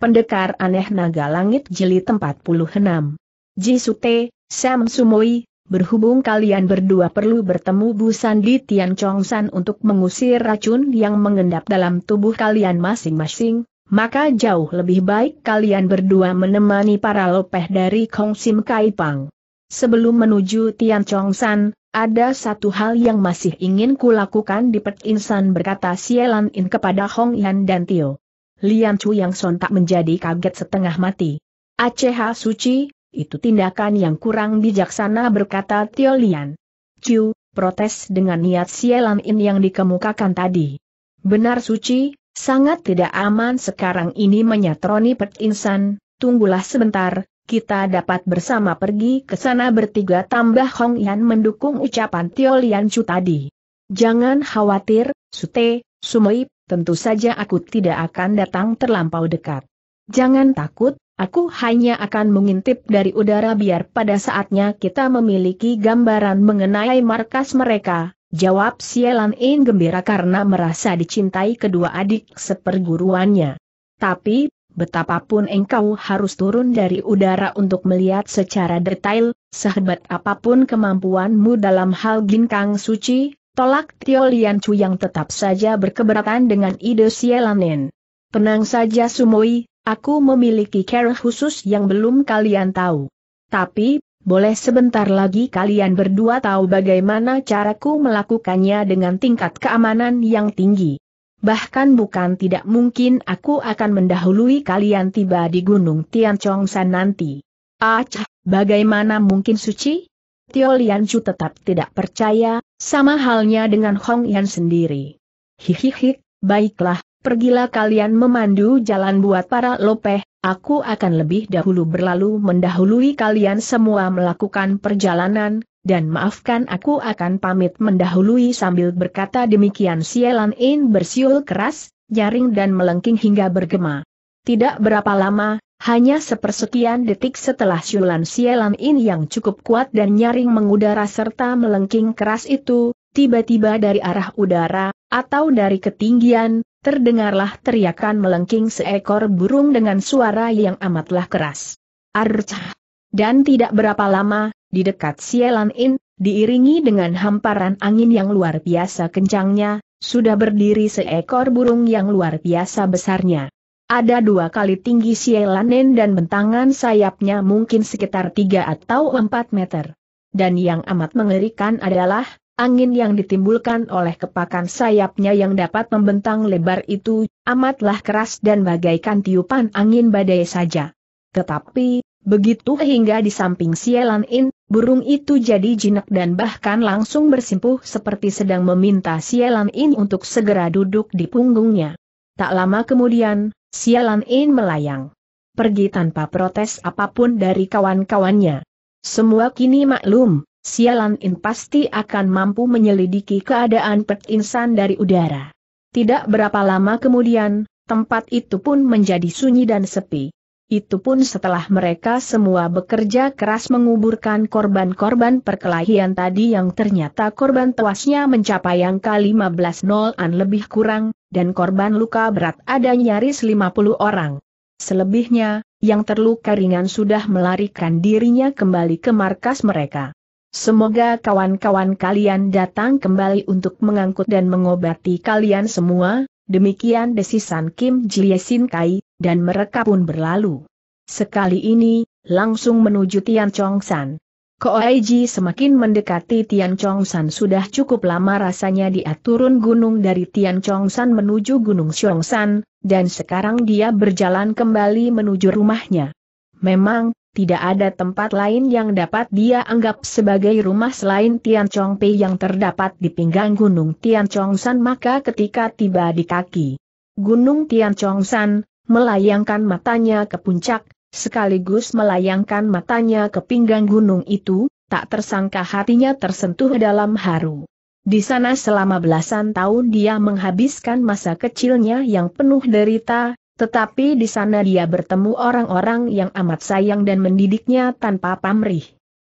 Pendekar Aneh Naga Langit Jeli 46. Jisute, Sam Sumoi, berhubung kalian berdua perlu bertemu Bu Sandi Tian Chong San untuk mengusir racun yang mengendap dalam tubuh kalian masing-masing, maka jauh lebih baik kalian berdua menemani para lopeh dari Kong Sim Kai Pang. Sebelum menuju Tian Chong San, ada satu hal yang masih ingin kulakukan di Pet Insan berkata Sielan In kepada Hong Yan dan Tio. Lian Chu yang sontak menjadi kaget setengah mati. Aceh suci, itu tindakan yang kurang bijaksana berkata Tio Lian. Chu, protes dengan niat sialan In yang dikemukakan tadi. Benar suci, sangat tidak aman sekarang ini menyatroni Pet Insan, tunggulah sebentar, kita dapat bersama pergi ke sana bertiga tambah Hong Yan mendukung ucapan Tio Lian Chu tadi. Jangan khawatir, Sute, Sumoip, tentu saja aku tidak akan datang terlampau dekat. Jangan takut, aku hanya akan mengintip dari udara biar pada saatnya kita memiliki gambaran mengenai markas mereka, jawab Sielan In gembira karena merasa dicintai kedua adik seperguruannya. Tapi, betapapun engkau harus turun dari udara untuk melihat secara detail, sehebat apapun kemampuanmu dalam hal ginkang suci, Tolak Tio Lian Chu yang tetap saja berkeberatan dengan ide sielanin. Tenang saja Sumoi, aku memiliki care khusus yang belum kalian tahu. Tapi, boleh sebentar lagi kalian berdua tahu bagaimana caraku melakukannya dengan tingkat keamanan yang tinggi. Bahkan bukan tidak mungkin aku akan mendahului kalian tiba di Gunung Tian San nanti. Acah, ah, bagaimana mungkin suci? Tio Chu tetap tidak percaya, sama halnya dengan Hong Yan sendiri. Hihihi, baiklah, pergilah kalian memandu jalan buat para lopeh, aku akan lebih dahulu berlalu mendahului kalian semua melakukan perjalanan, dan maafkan aku akan pamit mendahului sambil berkata demikian Sielan In bersiul keras, nyaring dan melengking hingga bergema. Tidak berapa lama, hanya sepersekian detik setelah siulan Sialan ini yang cukup kuat dan nyaring mengudara serta melengking keras itu, tiba-tiba dari arah udara, atau dari ketinggian, terdengarlah teriakan melengking seekor burung dengan suara yang amatlah keras. Arcah! Dan tidak berapa lama, di dekat Sialan ini, diiringi dengan hamparan angin yang luar biasa kencangnya, sudah berdiri seekor burung yang luar biasa besarnya. Ada dua kali tinggi Sielanen dan bentangan sayapnya mungkin sekitar tiga atau empat meter. Dan yang amat mengerikan adalah, angin yang ditimbulkan oleh kepakan sayapnya yang dapat membentang lebar itu, amatlah keras dan bagaikan tiupan angin badai saja. Tetapi, begitu hingga di samping Sielanin, burung itu jadi jinak dan bahkan langsung bersimpuh seperti sedang meminta Sielanin untuk segera duduk di punggungnya. Tak lama kemudian, Sialan In melayang. Pergi tanpa protes apapun dari kawan-kawannya. Semua kini maklum, Sialan In pasti akan mampu menyelidiki keadaan Pet Insan dari udara. Tidak berapa lama kemudian, tempat itu pun menjadi sunyi dan sepi. Itu pun setelah mereka semua bekerja keras menguburkan korban-korban perkelahian tadi yang ternyata korban tewasnya mencapai angka 15-an lebih kurang, dan korban luka berat ada nyaris 50 orang. Selebihnya, yang terluka ringan sudah melarikan dirinya kembali ke markas mereka. Semoga kawan-kawan kalian datang kembali untuk mengangkut dan mengobati kalian semua, demikian desisan Kim Jiesin Kai, dan mereka pun berlalu. Sekali ini, langsung menuju Tian Chong San. Koaiji semakin mendekati Tian Chongsan sudah cukup lama rasanya dia turun gunung dari Tian Chongsan menuju Gunung Xiongsan, dan sekarang dia berjalan kembali menuju rumahnya. Memang, tidak ada tempat lain yang dapat dia anggap sebagai rumah selain Tian Chong Pei yang terdapat di pinggang Gunung Tian Chongsan maka ketika tiba di kaki Gunung Tian Chongsan, melayangkan matanya ke puncak, Sekaligus melayangkan matanya ke pinggang gunung itu, tak tersangka hatinya tersentuh dalam haru. Di sana selama belasan tahun dia menghabiskan masa kecilnya yang penuh derita, tetapi di sana dia bertemu orang-orang yang amat sayang dan mendidiknya tanpa pamrih.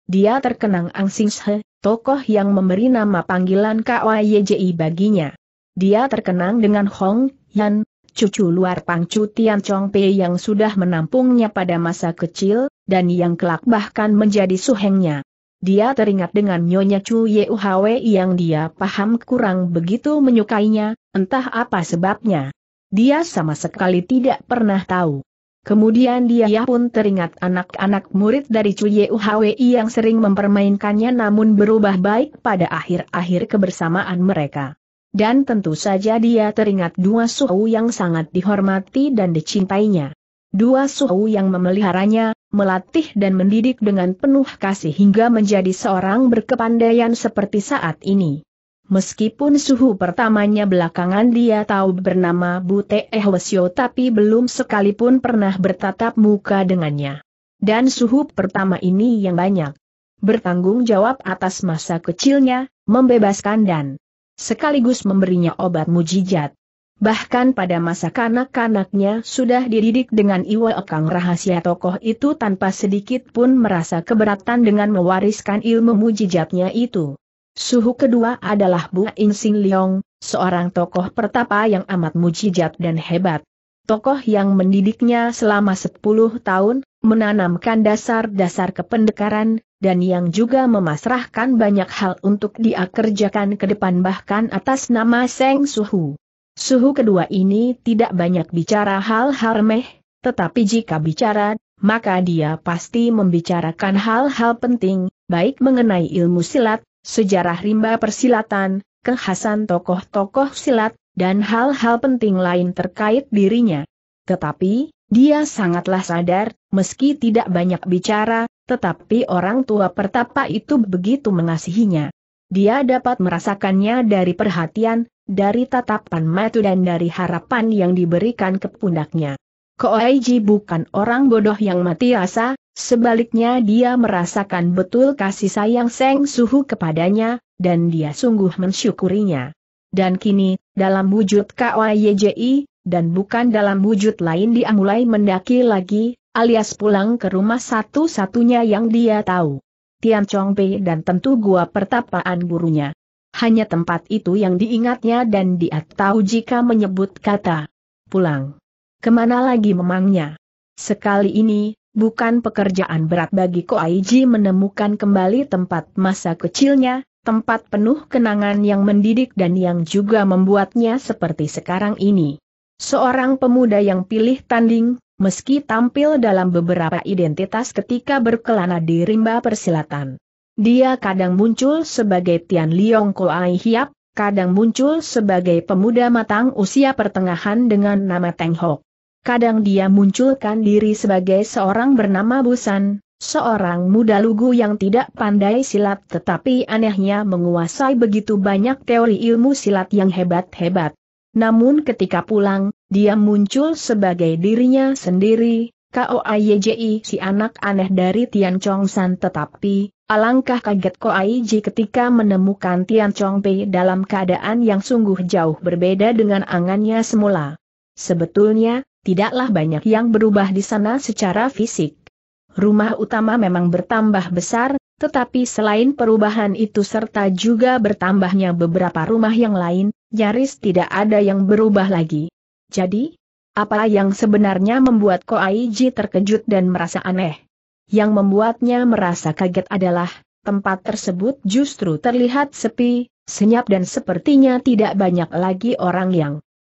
Dia terkenang Ang Singhe, tokoh yang memberi nama panggilan KYJI baginya. Dia terkenang dengan Hong Yan, Cucu luar Pangcu Tian Chong Pei yang sudah menampungnya pada masa kecil, dan yang kelak bahkan menjadi suhengnya. Dia teringat dengan Nyonya Chu Yuhwe yang dia paham kurang begitu menyukainya, entah apa sebabnya. Dia sama sekali tidak pernah tahu. Kemudian dia ya pun teringat anak-anak murid dari Chu Yuhwe yang sering mempermainkannya namun berubah baik pada akhir-akhir kebersamaan mereka. Dan tentu saja dia teringat dua suhu yang sangat dihormati dan dicintainya. Dua suhu yang memeliharanya, melatih dan mendidik dengan penuh kasih hingga menjadi seorang berkepandaian seperti saat ini. Meskipun suhu pertamanya belakangan dia tahu bernama Bute Ehwesyo tapi belum sekalipun pernah bertatap muka dengannya. Dan suhu pertama ini yang banyak bertanggung jawab atas masa kecilnya, membebaskan dan sekaligus memberinya obat mujijat. Bahkan pada masa kanak-kanaknya sudah dididik dengan Iwa Ekang rahasia tokoh itu tanpa sedikit pun merasa keberatan dengan mewariskan ilmu mujijatnya itu. Suhu kedua adalah Bu In Sing Leong, seorang tokoh pertapa yang amat mujijat dan hebat. Tokoh yang mendidiknya selama 10 tahun, menanamkan dasar-dasar kependekaran, dan yang juga memasrahkan banyak hal untuk dia kerjakan ke depan bahkan atas nama Seng Suhu. Suhu kedua ini tidak banyak bicara hal hal remeh, tetapi jika bicara, maka dia pasti membicarakan hal-hal penting, baik mengenai ilmu silat, sejarah rimba persilatan, kekhasan tokoh-tokoh silat, dan hal-hal penting lain terkait dirinya. Tetapi, dia sangatlah sadar, meski tidak banyak bicara, tetapi orang tua pertapa itu begitu mengasihinya. Dia dapat merasakannya dari perhatian, dari tatapan mata dan dari harapan yang diberikan ke pundaknya. Koeiji bukan orang bodoh yang mati rasa, sebaliknya dia merasakan betul kasih sayang Seng Suhu kepadanya, dan dia sungguh mensyukurinya. Dan kini, dalam wujud KOYJI, dan bukan dalam wujud lain dia mulai mendaki lagi, alias pulang ke rumah satu-satunya yang dia tahu. Tian Pei dan tentu gua pertapaan gurunya. Hanya tempat itu yang diingatnya dan dia tahu jika menyebut kata pulang. Kemana lagi memangnya? Sekali ini, bukan pekerjaan berat bagi Ko Aiji menemukan kembali tempat masa kecilnya, tempat penuh kenangan yang mendidik dan yang juga membuatnya seperti sekarang ini. Seorang pemuda yang pilih tanding, meski tampil dalam beberapa identitas ketika berkelana di rimba persilatan. Dia kadang muncul sebagai Tian Liong Koai Hiap, kadang muncul sebagai pemuda matang usia pertengahan dengan nama Teng Hok. Kadang dia munculkan diri sebagai seorang bernama Busan, seorang muda lugu yang tidak pandai silat tetapi anehnya menguasai begitu banyak teori ilmu silat yang hebat-hebat. Namun ketika pulang, dia muncul sebagai dirinya sendiri, K.O.A.Y.J.I. si anak aneh dari Tian Chong San tetapi, alangkah kaget Ko.A.Y.J. ketika menemukan Tian Chong Pei dalam keadaan yang sungguh jauh berbeda dengan angannya semula. Sebetulnya, tidaklah banyak yang berubah di sana secara fisik. Rumah utama memang bertambah besar, tetapi selain perubahan itu serta juga bertambahnya beberapa rumah yang lain, nyaris tidak ada yang berubah lagi. Jadi, apa yang sebenarnya membuat Ko Aiji terkejut dan merasa aneh? Yang membuatnya merasa kaget adalah, tempat tersebut justru terlihat sepi, senyap dan sepertinya tidak banyak lagi orang yang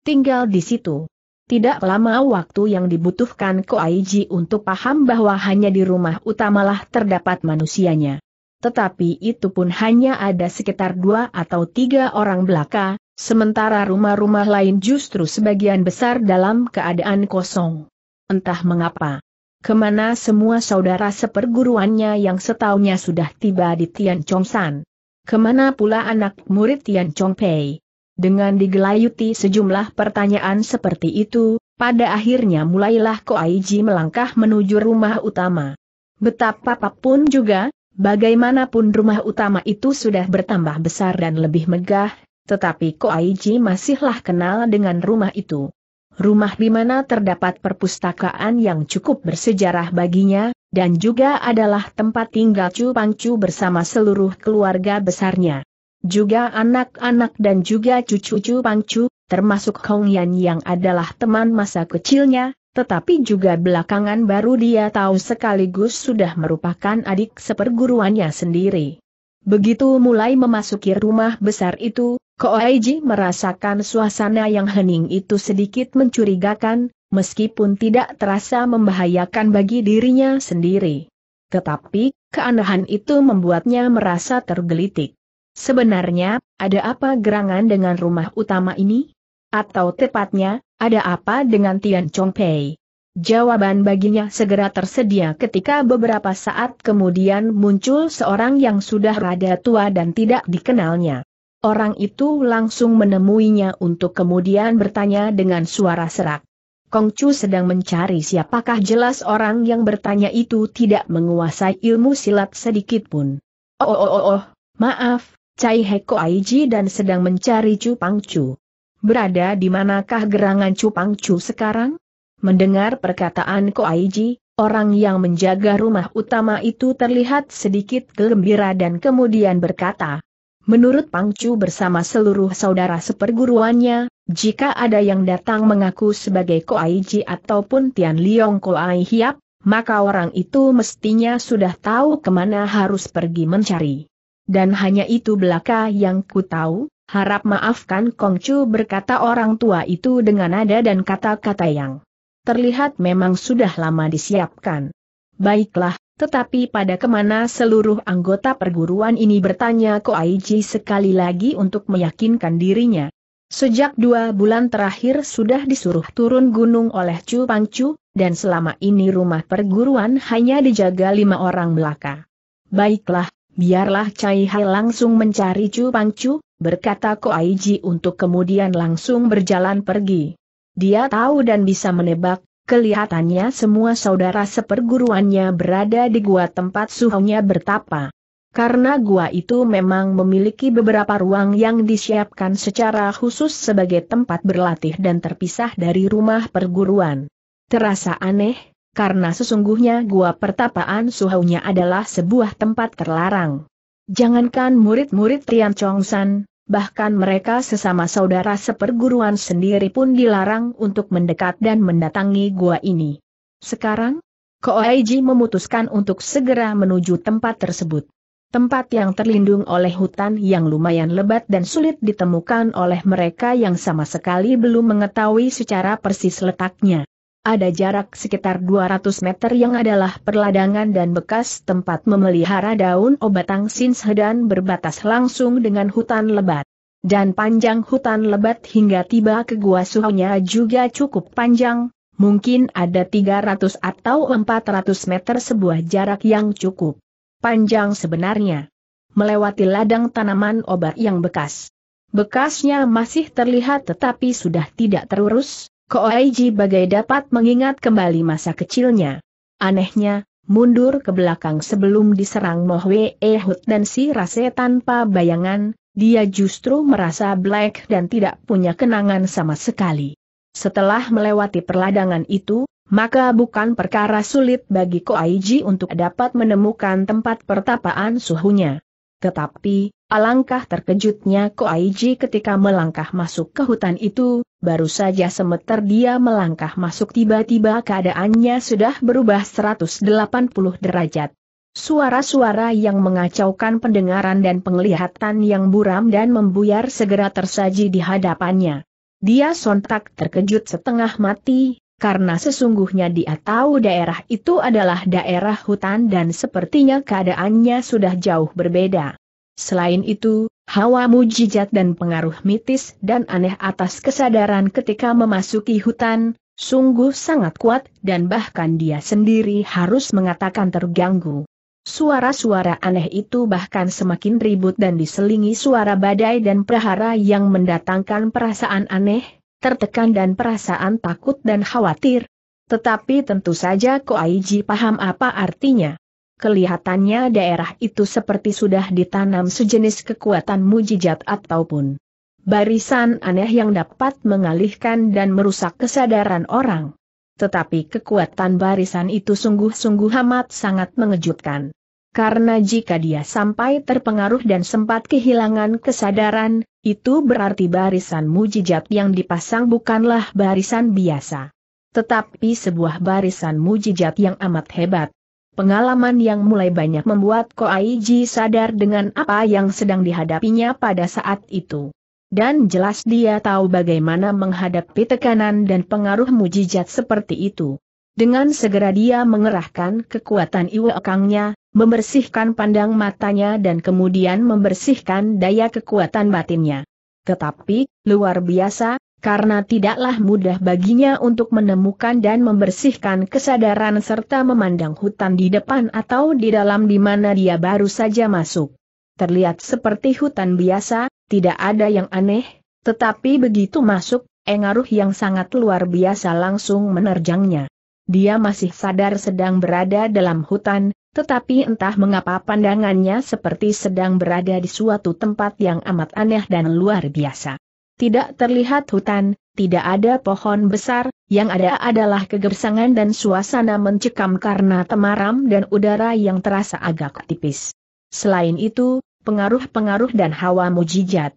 tinggal di situ. Tidak lama waktu yang dibutuhkan Koaiji untuk paham bahwa hanya di rumah utamalah terdapat manusianya. Tetapi itu pun hanya ada sekitar dua atau tiga orang belaka, sementara rumah-rumah lain justru sebagian besar dalam keadaan kosong. Entah mengapa. Kemana semua saudara seperguruannya yang setahunya sudah tiba di Tian Chong San. Kemana pula anak murid Tian Chong Pei dengan digelayuti sejumlah pertanyaan seperti itu, pada akhirnya mulailah Koaiji melangkah menuju rumah utama. Betapa apapun juga, bagaimanapun rumah utama itu sudah bertambah besar dan lebih megah, tetapi Koaiji masihlah kenal dengan rumah itu. Rumah di mana terdapat perpustakaan yang cukup bersejarah baginya, dan juga adalah tempat tinggal Chu Pangcu bersama seluruh keluarga besarnya juga anak-anak dan juga cucu-cucu Pangcu, termasuk Hong Yan yang adalah teman masa kecilnya, tetapi juga belakangan baru dia tahu sekaligus sudah merupakan adik seperguruannya sendiri. Begitu mulai memasuki rumah besar itu, Koaiji merasakan suasana yang hening itu sedikit mencurigakan, meskipun tidak terasa membahayakan bagi dirinya sendiri. Tetapi, keanehan itu membuatnya merasa tergelitik. Sebenarnya, ada apa gerangan dengan rumah utama ini? Atau tepatnya, ada apa dengan Tian Chongpei? Jawaban baginya segera tersedia ketika beberapa saat kemudian muncul seorang yang sudah rada tua dan tidak dikenalnya. Orang itu langsung menemuinya untuk kemudian bertanya dengan suara serak. Kong Chu sedang mencari siapakah jelas orang yang bertanya itu tidak menguasai ilmu silat sedikitpun. Oh, oh oh oh oh, maaf, Cai Heko Aiji dan sedang mencari Chu Chu. Berada di manakah gerangan Chu Pangcu sekarang? Mendengar perkataan Ko Aiji, orang yang menjaga rumah utama itu terlihat sedikit gembira dan kemudian berkata, Menurut Pang Chu bersama seluruh saudara seperguruannya, jika ada yang datang mengaku sebagai Ko Aiji ataupun Tian Liong Ko Ai Hiap, maka orang itu mestinya sudah tahu kemana harus pergi mencari dan hanya itu belaka yang ku tahu, harap maafkan Kongcu berkata orang tua itu dengan nada dan kata-kata yang terlihat memang sudah lama disiapkan. Baiklah, tetapi pada kemana seluruh anggota perguruan ini bertanya Aiji sekali lagi untuk meyakinkan dirinya. Sejak dua bulan terakhir sudah disuruh turun gunung oleh Chu Pangcu, dan selama ini rumah perguruan hanya dijaga lima orang belaka. Baiklah, Biarlah Cai Hai langsung mencari Chu Pangcu, berkata ko Ji untuk kemudian langsung berjalan pergi. Dia tahu dan bisa menebak, kelihatannya semua saudara seperguruannya berada di gua tempat suhunya bertapa. Karena gua itu memang memiliki beberapa ruang yang disiapkan secara khusus sebagai tempat berlatih dan terpisah dari rumah perguruan. Terasa aneh, karena sesungguhnya gua pertapaan suhunya adalah sebuah tempat terlarang. Jangankan murid-murid Tian Chongsan, bahkan mereka sesama saudara seperguruan sendiri pun dilarang untuk mendekat dan mendatangi gua ini. Sekarang, Koaiji memutuskan untuk segera menuju tempat tersebut. Tempat yang terlindung oleh hutan yang lumayan lebat dan sulit ditemukan oleh mereka yang sama sekali belum mengetahui secara persis letaknya. Ada jarak sekitar 200 meter yang adalah perladangan dan bekas tempat memelihara daun obat tangsin dan berbatas langsung dengan hutan lebat. Dan panjang hutan lebat hingga tiba ke gua suhunya juga cukup panjang, mungkin ada 300 atau 400 meter sebuah jarak yang cukup panjang sebenarnya. Melewati ladang tanaman obat yang bekas. Bekasnya masih terlihat tetapi sudah tidak terurus, Ko Aiji bagai dapat mengingat kembali masa kecilnya. Anehnya, mundur ke belakang sebelum diserang Mohwe Ehud dan si Rase tanpa bayangan, dia justru merasa black dan tidak punya kenangan sama sekali. Setelah melewati perladangan itu, maka bukan perkara sulit bagi Ko Aiji untuk dapat menemukan tempat pertapaan suhunya. Tetapi, Alangkah terkejutnya Ko Koaiji ketika melangkah masuk ke hutan itu, baru saja semeter dia melangkah masuk tiba-tiba keadaannya sudah berubah 180 derajat. Suara-suara yang mengacaukan pendengaran dan penglihatan yang buram dan membuyar segera tersaji di hadapannya. Dia sontak terkejut setengah mati, karena sesungguhnya dia tahu daerah itu adalah daerah hutan dan sepertinya keadaannya sudah jauh berbeda. Selain itu, hawa mujizat dan pengaruh mitis dan aneh atas kesadaran ketika memasuki hutan, sungguh sangat kuat dan bahkan dia sendiri harus mengatakan terganggu. Suara-suara aneh itu bahkan semakin ribut dan diselingi suara badai dan prahara yang mendatangkan perasaan aneh, tertekan dan perasaan takut dan khawatir. Tetapi tentu saja Aiji paham apa artinya kelihatannya daerah itu seperti sudah ditanam sejenis kekuatan mujijat ataupun barisan aneh yang dapat mengalihkan dan merusak kesadaran orang. Tetapi kekuatan barisan itu sungguh-sungguh amat sangat mengejutkan. Karena jika dia sampai terpengaruh dan sempat kehilangan kesadaran, itu berarti barisan mujijat yang dipasang bukanlah barisan biasa. Tetapi sebuah barisan mujijat yang amat hebat, Pengalaman yang mulai banyak membuat Ko Koaiji sadar dengan apa yang sedang dihadapinya pada saat itu. Dan jelas dia tahu bagaimana menghadapi tekanan dan pengaruh mujizat seperti itu. Dengan segera dia mengerahkan kekuatan iwekangnya, membersihkan pandang matanya dan kemudian membersihkan daya kekuatan batinnya. Tetapi, luar biasa, karena tidaklah mudah baginya untuk menemukan dan membersihkan kesadaran serta memandang hutan di depan atau di dalam di mana dia baru saja masuk. Terlihat seperti hutan biasa, tidak ada yang aneh, tetapi begitu masuk, engaruh yang sangat luar biasa langsung menerjangnya. Dia masih sadar sedang berada dalam hutan, tetapi entah mengapa pandangannya seperti sedang berada di suatu tempat yang amat aneh dan luar biasa tidak terlihat hutan, tidak ada pohon besar, yang ada adalah kegersangan dan suasana mencekam karena temaram dan udara yang terasa agak tipis. Selain itu, pengaruh-pengaruh dan hawa mujijat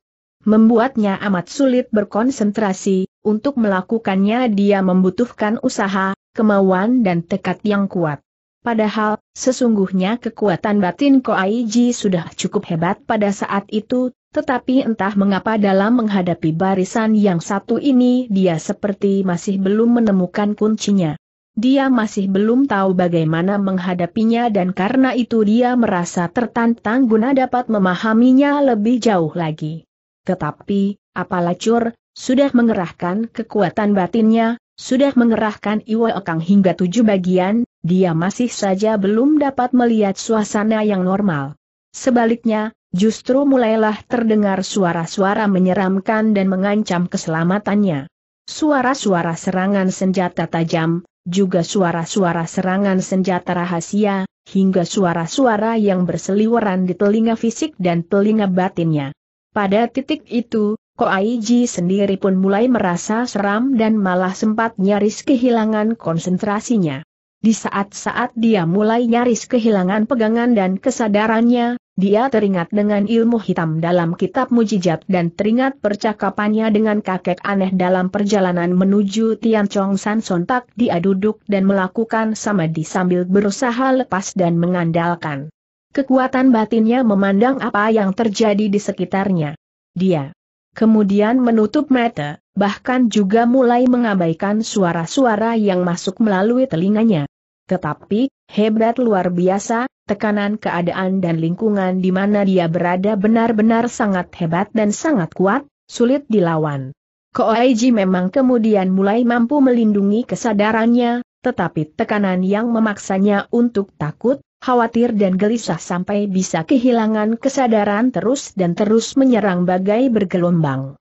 membuatnya amat sulit berkonsentrasi, untuk melakukannya dia membutuhkan usaha, kemauan dan tekad yang kuat. Padahal, sesungguhnya kekuatan batin Koaiji sudah cukup hebat pada saat itu, tetapi entah mengapa dalam menghadapi barisan yang satu ini dia seperti masih belum menemukan kuncinya. Dia masih belum tahu bagaimana menghadapinya dan karena itu dia merasa tertantang guna dapat memahaminya lebih jauh lagi. Tetapi, Apalacur, sudah mengerahkan kekuatan batinnya, sudah mengerahkan Iwa Ekang hingga tujuh bagian, dia masih saja belum dapat melihat suasana yang normal. Sebaliknya, justru mulailah terdengar suara-suara menyeramkan dan mengancam keselamatannya. Suara-suara serangan senjata tajam, juga suara-suara serangan senjata rahasia, hingga suara-suara yang berseliweran di telinga fisik dan telinga batinnya. Pada titik itu, Ko Aiji sendiri pun mulai merasa seram dan malah sempat nyaris kehilangan konsentrasinya. Di saat-saat dia mulai nyaris kehilangan pegangan dan kesadarannya, dia teringat dengan ilmu hitam dalam kitab mujijat dan teringat percakapannya dengan kakek aneh dalam perjalanan menuju Tian Chong San Sontak dia duduk dan melakukan sama di sambil berusaha lepas dan mengandalkan. Kekuatan batinnya memandang apa yang terjadi di sekitarnya. Dia kemudian menutup mata, bahkan juga mulai mengabaikan suara-suara yang masuk melalui telinganya. Tetapi, hebat luar biasa, tekanan keadaan dan lingkungan di mana dia berada benar-benar sangat hebat dan sangat kuat, sulit dilawan. Koaiji memang kemudian mulai mampu melindungi kesadarannya, tetapi tekanan yang memaksanya untuk takut, khawatir dan gelisah sampai bisa kehilangan kesadaran terus dan terus menyerang bagai bergelombang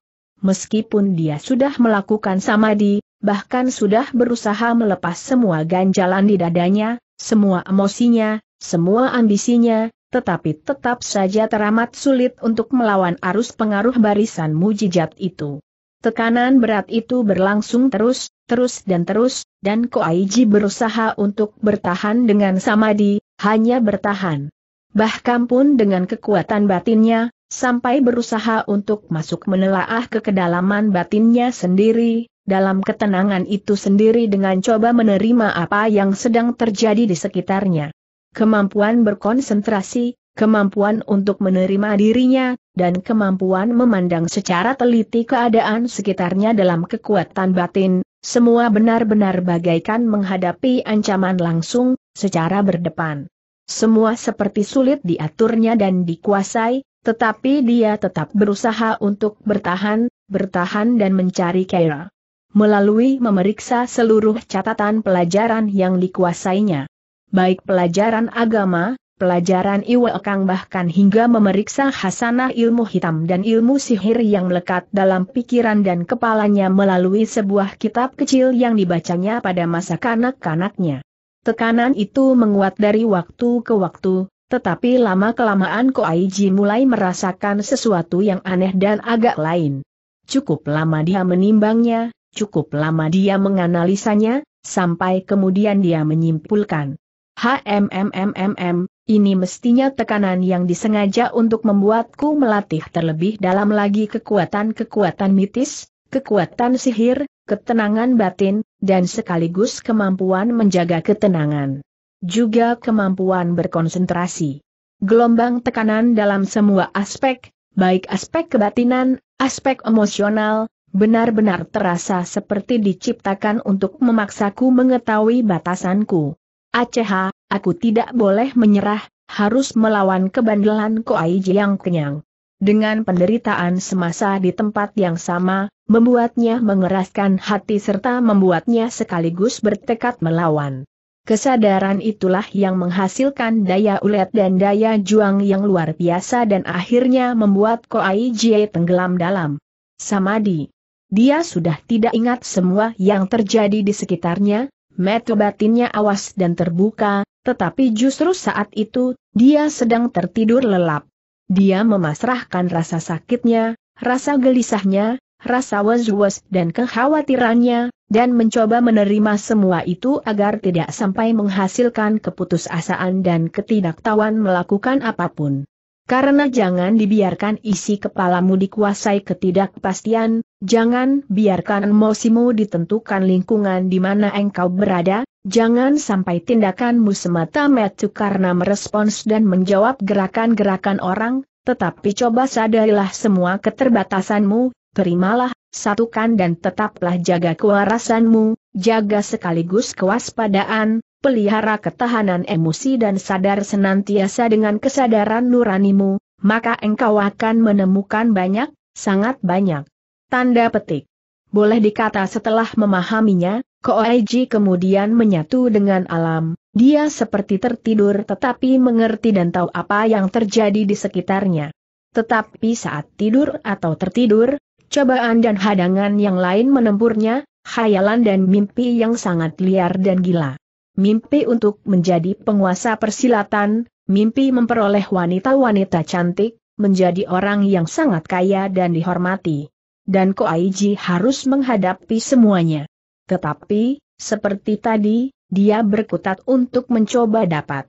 meskipun dia sudah melakukan samadhi, bahkan sudah berusaha melepas semua ganjalan di dadanya, semua emosinya, semua ambisinya, tetapi tetap saja teramat sulit untuk melawan arus pengaruh barisan mujijat itu. Tekanan berat itu berlangsung terus, terus dan terus, dan Koaiji berusaha untuk bertahan dengan samadhi, hanya bertahan. Bahkan pun dengan kekuatan batinnya, sampai berusaha untuk masuk menelaah ke kedalaman batinnya sendiri, dalam ketenangan itu sendiri dengan coba menerima apa yang sedang terjadi di sekitarnya. Kemampuan berkonsentrasi, kemampuan untuk menerima dirinya, dan kemampuan memandang secara teliti keadaan sekitarnya dalam kekuatan batin, semua benar-benar bagaikan menghadapi ancaman langsung, secara berdepan. Semua seperti sulit diaturnya dan dikuasai, tetapi dia tetap berusaha untuk bertahan, bertahan dan mencari Kaira. Melalui memeriksa seluruh catatan pelajaran yang dikuasainya. Baik pelajaran agama, pelajaran Iwekang bahkan hingga memeriksa hasanah ilmu hitam dan ilmu sihir yang melekat dalam pikiran dan kepalanya melalui sebuah kitab kecil yang dibacanya pada masa kanak-kanaknya. Tekanan itu menguat dari waktu ke waktu, tetapi lama-kelamaan Ko Koaiji mulai merasakan sesuatu yang aneh dan agak lain. Cukup lama dia menimbangnya, cukup lama dia menganalisanya, sampai kemudian dia menyimpulkan. HMMMMM, ini mestinya tekanan yang disengaja untuk membuatku melatih terlebih dalam lagi kekuatan-kekuatan mitis, kekuatan sihir, ketenangan batin, dan sekaligus kemampuan menjaga ketenangan juga kemampuan berkonsentrasi. Gelombang tekanan dalam semua aspek, baik aspek kebatinan, aspek emosional, benar-benar terasa seperti diciptakan untuk memaksaku mengetahui batasanku. Aceh, aku tidak boleh menyerah, harus melawan kebandelan Koai yang kenyang. Dengan penderitaan semasa di tempat yang sama, membuatnya mengeraskan hati serta membuatnya sekaligus bertekad melawan. Kesadaran itulah yang menghasilkan daya ulet dan daya juang yang luar biasa dan akhirnya membuat Koai Jie tenggelam dalam Samadi. Dia sudah tidak ingat semua yang terjadi di sekitarnya, Metode batinnya awas dan terbuka, tetapi justru saat itu, dia sedang tertidur lelap. Dia memasrahkan rasa sakitnya, rasa gelisahnya, rasa was-was dan kekhawatirannya, dan mencoba menerima semua itu agar tidak sampai menghasilkan keputusasaan dan ketidaktahuan melakukan apapun. Karena jangan dibiarkan isi kepalamu dikuasai ketidakpastian, jangan biarkan emosimu ditentukan lingkungan di mana engkau berada, Jangan sampai tindakanmu semata-mata karena merespons dan menjawab gerakan-gerakan orang, tetapi coba sadarilah semua keterbatasanmu, terimalah, satukan dan tetaplah jaga kewarasanmu, jaga sekaligus kewaspadaan, pelihara ketahanan emosi dan sadar senantiasa dengan kesadaran nuranimu, maka engkau akan menemukan banyak, sangat banyak. Tanda petik. Boleh dikata setelah memahaminya, Koeji kemudian menyatu dengan alam, dia seperti tertidur tetapi mengerti dan tahu apa yang terjadi di sekitarnya. Tetapi saat tidur atau tertidur, Cobaan dan hadangan yang lain menempurnya, khayalan dan mimpi yang sangat liar dan gila. Mimpi untuk menjadi penguasa persilatan, mimpi memperoleh wanita-wanita cantik, menjadi orang yang sangat kaya dan dihormati. Dan Ko Aiji harus menghadapi semuanya. Tetapi, seperti tadi, dia berkutat untuk mencoba dapat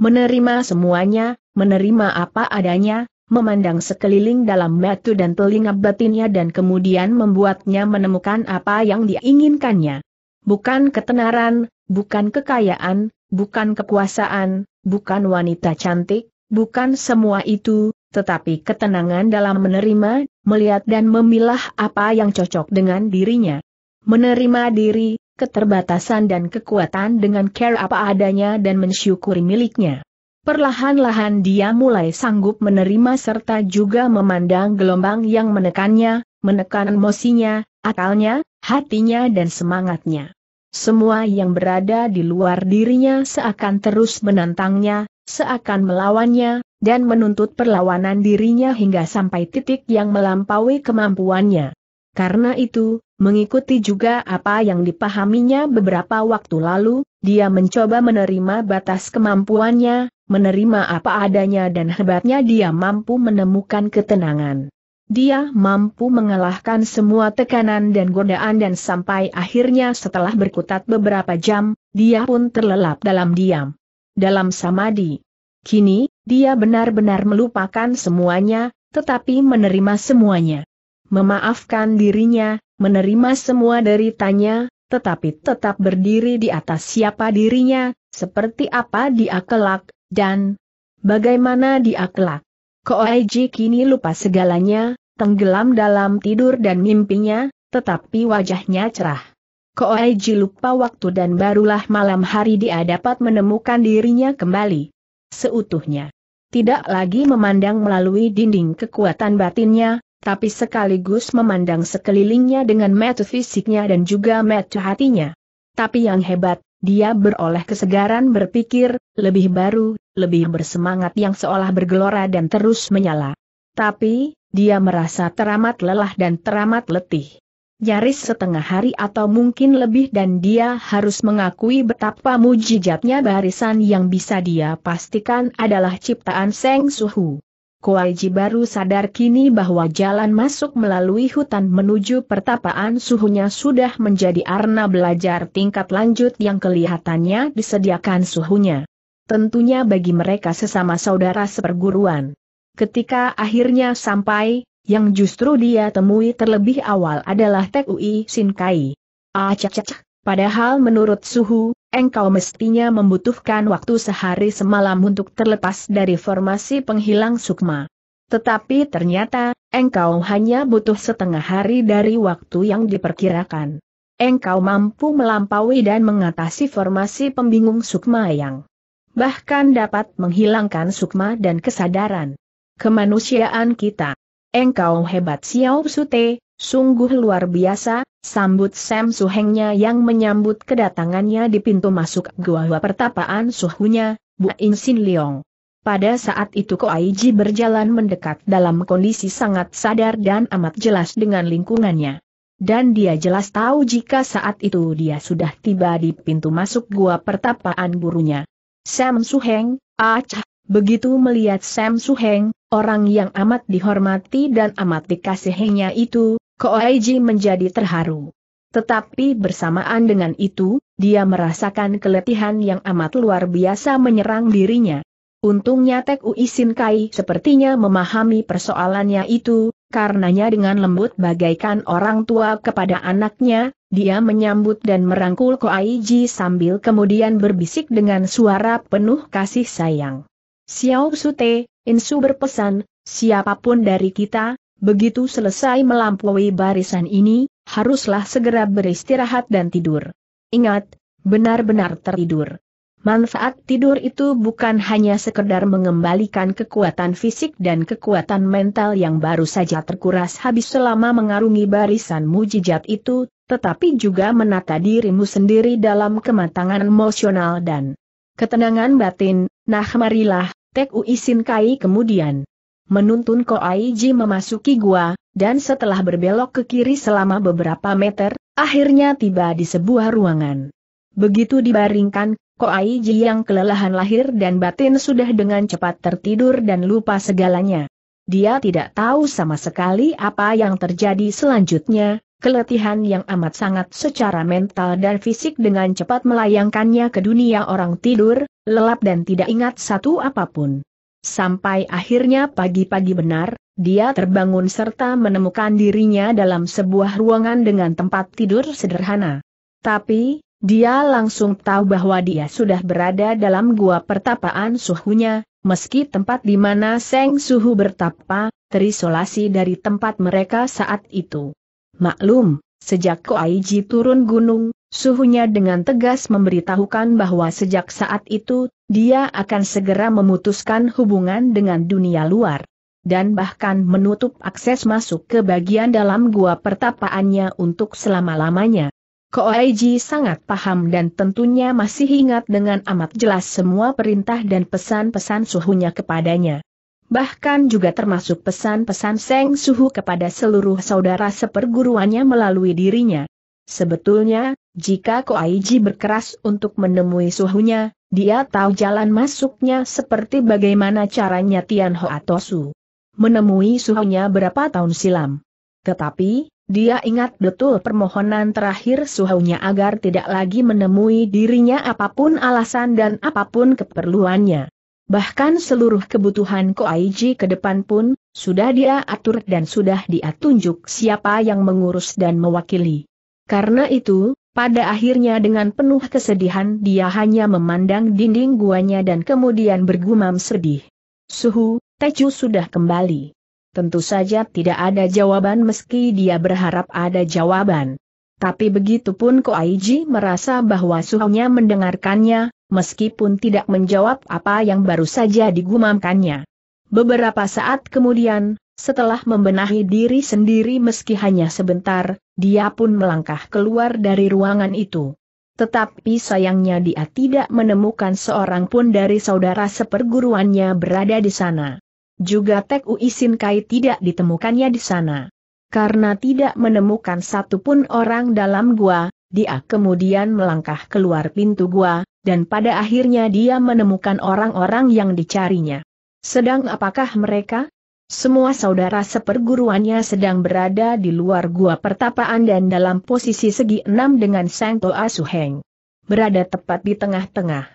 menerima semuanya, menerima apa adanya, memandang sekeliling dalam batu dan telinga batinnya dan kemudian membuatnya menemukan apa yang diinginkannya. Bukan ketenaran, bukan kekayaan, bukan kekuasaan, bukan wanita cantik, bukan semua itu, tetapi ketenangan dalam menerima, melihat dan memilah apa yang cocok dengan dirinya. Menerima diri, keterbatasan dan kekuatan dengan care apa adanya dan mensyukuri miliknya. Perlahan-lahan dia mulai sanggup menerima serta juga memandang gelombang yang menekannya, menekan emosinya, akalnya, hatinya dan semangatnya. Semua yang berada di luar dirinya seakan terus menantangnya, seakan melawannya, dan menuntut perlawanan dirinya hingga sampai titik yang melampaui kemampuannya. Karena itu, mengikuti juga apa yang dipahaminya beberapa waktu lalu, dia mencoba menerima batas kemampuannya, menerima apa adanya dan hebatnya dia mampu menemukan ketenangan. Dia mampu mengalahkan semua tekanan dan godaan dan sampai akhirnya setelah berkutat beberapa jam, dia pun terlelap dalam diam. Dalam samadi. Kini, dia benar-benar melupakan semuanya, tetapi menerima semuanya. Memaafkan dirinya, menerima semua deritanya, tetapi tetap berdiri di atas siapa dirinya, seperti apa dia kelak, dan, bagaimana dia kelak? kini lupa segalanya, tenggelam dalam tidur dan mimpinya, tetapi wajahnya cerah. Koeji lupa waktu dan barulah malam hari dia dapat menemukan dirinya kembali. Seutuhnya. Tidak lagi memandang melalui dinding kekuatan batinnya, tapi sekaligus memandang sekelilingnya dengan metafisiknya dan juga metu hatinya. Tapi yang hebat, dia beroleh kesegaran berpikir, lebih baru, lebih bersemangat yang seolah bergelora dan terus menyala. Tapi, dia merasa teramat lelah dan teramat letih. Nyaris setengah hari atau mungkin lebih dan dia harus mengakui betapa mujizatnya barisan yang bisa dia pastikan adalah ciptaan Seng Suhu. Kuaiji baru sadar kini bahwa jalan masuk melalui hutan menuju pertapaan suhunya sudah menjadi arna belajar tingkat lanjut yang kelihatannya disediakan suhunya. Tentunya bagi mereka sesama saudara seperguruan. Ketika akhirnya sampai, yang justru dia temui terlebih awal adalah Tek Ui Kai. Ah cak padahal menurut suhu, engkau mestinya membutuhkan waktu sehari semalam untuk terlepas dari formasi penghilang sukma. Tetapi ternyata, engkau hanya butuh setengah hari dari waktu yang diperkirakan. Engkau mampu melampaui dan mengatasi formasi pembingung sukma yang bahkan dapat menghilangkan sukma dan kesadaran kemanusiaan kita. Engkau hebat Xiao Sute, sungguh luar biasa, Sambut Sam Suhengnya yang menyambut kedatangannya di pintu masuk gua gua pertapaan suhunya, Bu In Sin Leong. Pada saat itu Ko Koaiji berjalan mendekat dalam kondisi sangat sadar dan amat jelas dengan lingkungannya. Dan dia jelas tahu jika saat itu dia sudah tiba di pintu masuk gua pertapaan gurunya. Sam Suheng, acah, begitu melihat Sam Suheng, orang yang amat dihormati dan amat dikasihinya itu, Koaiji menjadi terharu. Tetapi bersamaan dengan itu, dia merasakan keletihan yang amat luar biasa menyerang dirinya. Untungnya Tek Uisin Kai sepertinya memahami persoalannya itu, karenanya dengan lembut bagaikan orang tua kepada anaknya, dia menyambut dan merangkul Koaiji sambil kemudian berbisik dengan suara penuh kasih sayang. Xiao Sute, Insu berpesan, siapapun dari kita, Begitu selesai melampaui barisan ini, haruslah segera beristirahat dan tidur. Ingat, benar-benar tertidur. Manfaat tidur itu bukan hanya sekedar mengembalikan kekuatan fisik dan kekuatan mental yang baru saja terkuras habis selama mengarungi barisan mujizat itu, tetapi juga menata dirimu sendiri dalam kematangan emosional dan ketenangan batin. Nah marilah, Tek Uisin Kai kemudian menuntun Ko Koaiji memasuki gua, dan setelah berbelok ke kiri selama beberapa meter, akhirnya tiba di sebuah ruangan. Begitu dibaringkan, Ko Koaiji yang kelelahan lahir dan batin sudah dengan cepat tertidur dan lupa segalanya. Dia tidak tahu sama sekali apa yang terjadi selanjutnya, keletihan yang amat sangat secara mental dan fisik dengan cepat melayangkannya ke dunia orang tidur, lelap dan tidak ingat satu apapun. Sampai akhirnya pagi-pagi benar, dia terbangun serta menemukan dirinya dalam sebuah ruangan dengan tempat tidur sederhana. Tapi, dia langsung tahu bahwa dia sudah berada dalam gua pertapaan suhunya, meski tempat di mana Seng Suhu bertapa, terisolasi dari tempat mereka saat itu. Maklum, Sejak Koaiji turun gunung, suhunya dengan tegas memberitahukan bahwa sejak saat itu, dia akan segera memutuskan hubungan dengan dunia luar. Dan bahkan menutup akses masuk ke bagian dalam gua pertapaannya untuk selama-lamanya. Koaiji sangat paham dan tentunya masih ingat dengan amat jelas semua perintah dan pesan-pesan suhunya kepadanya bahkan juga termasuk pesan-pesan Seng Suhu kepada seluruh saudara seperguruannya melalui dirinya. Sebetulnya, jika Ko Koaiji berkeras untuk menemui suhunya, dia tahu jalan masuknya seperti bagaimana caranya Tian Ho atau Su. Menemui suhunya berapa tahun silam. Tetapi, dia ingat betul permohonan terakhir suhunya agar tidak lagi menemui dirinya apapun alasan dan apapun keperluannya. Bahkan seluruh kebutuhan Koaiji ke depan pun, sudah dia atur dan sudah dia tunjuk siapa yang mengurus dan mewakili. Karena itu, pada akhirnya dengan penuh kesedihan dia hanya memandang dinding guanya dan kemudian bergumam sedih. Suhu, Teju sudah kembali. Tentu saja tidak ada jawaban meski dia berharap ada jawaban. Tapi begitu pun Koaiji merasa bahwa suhunya mendengarkannya, meskipun tidak menjawab apa yang baru saja digumamkannya. Beberapa saat kemudian, setelah membenahi diri sendiri meski hanya sebentar, dia pun melangkah keluar dari ruangan itu. Tetapi sayangnya dia tidak menemukan seorang pun dari saudara seperguruannya berada di sana. Juga Tek Ui Kai tidak ditemukannya di sana. Karena tidak menemukan satupun orang dalam gua, dia kemudian melangkah keluar pintu gua, dan pada akhirnya dia menemukan orang-orang yang dicarinya. Sedang apakah mereka? Semua saudara seperguruannya sedang berada di luar gua pertapaan dan dalam posisi segi enam dengan Sang Toa Suheng. Berada tepat di tengah-tengah.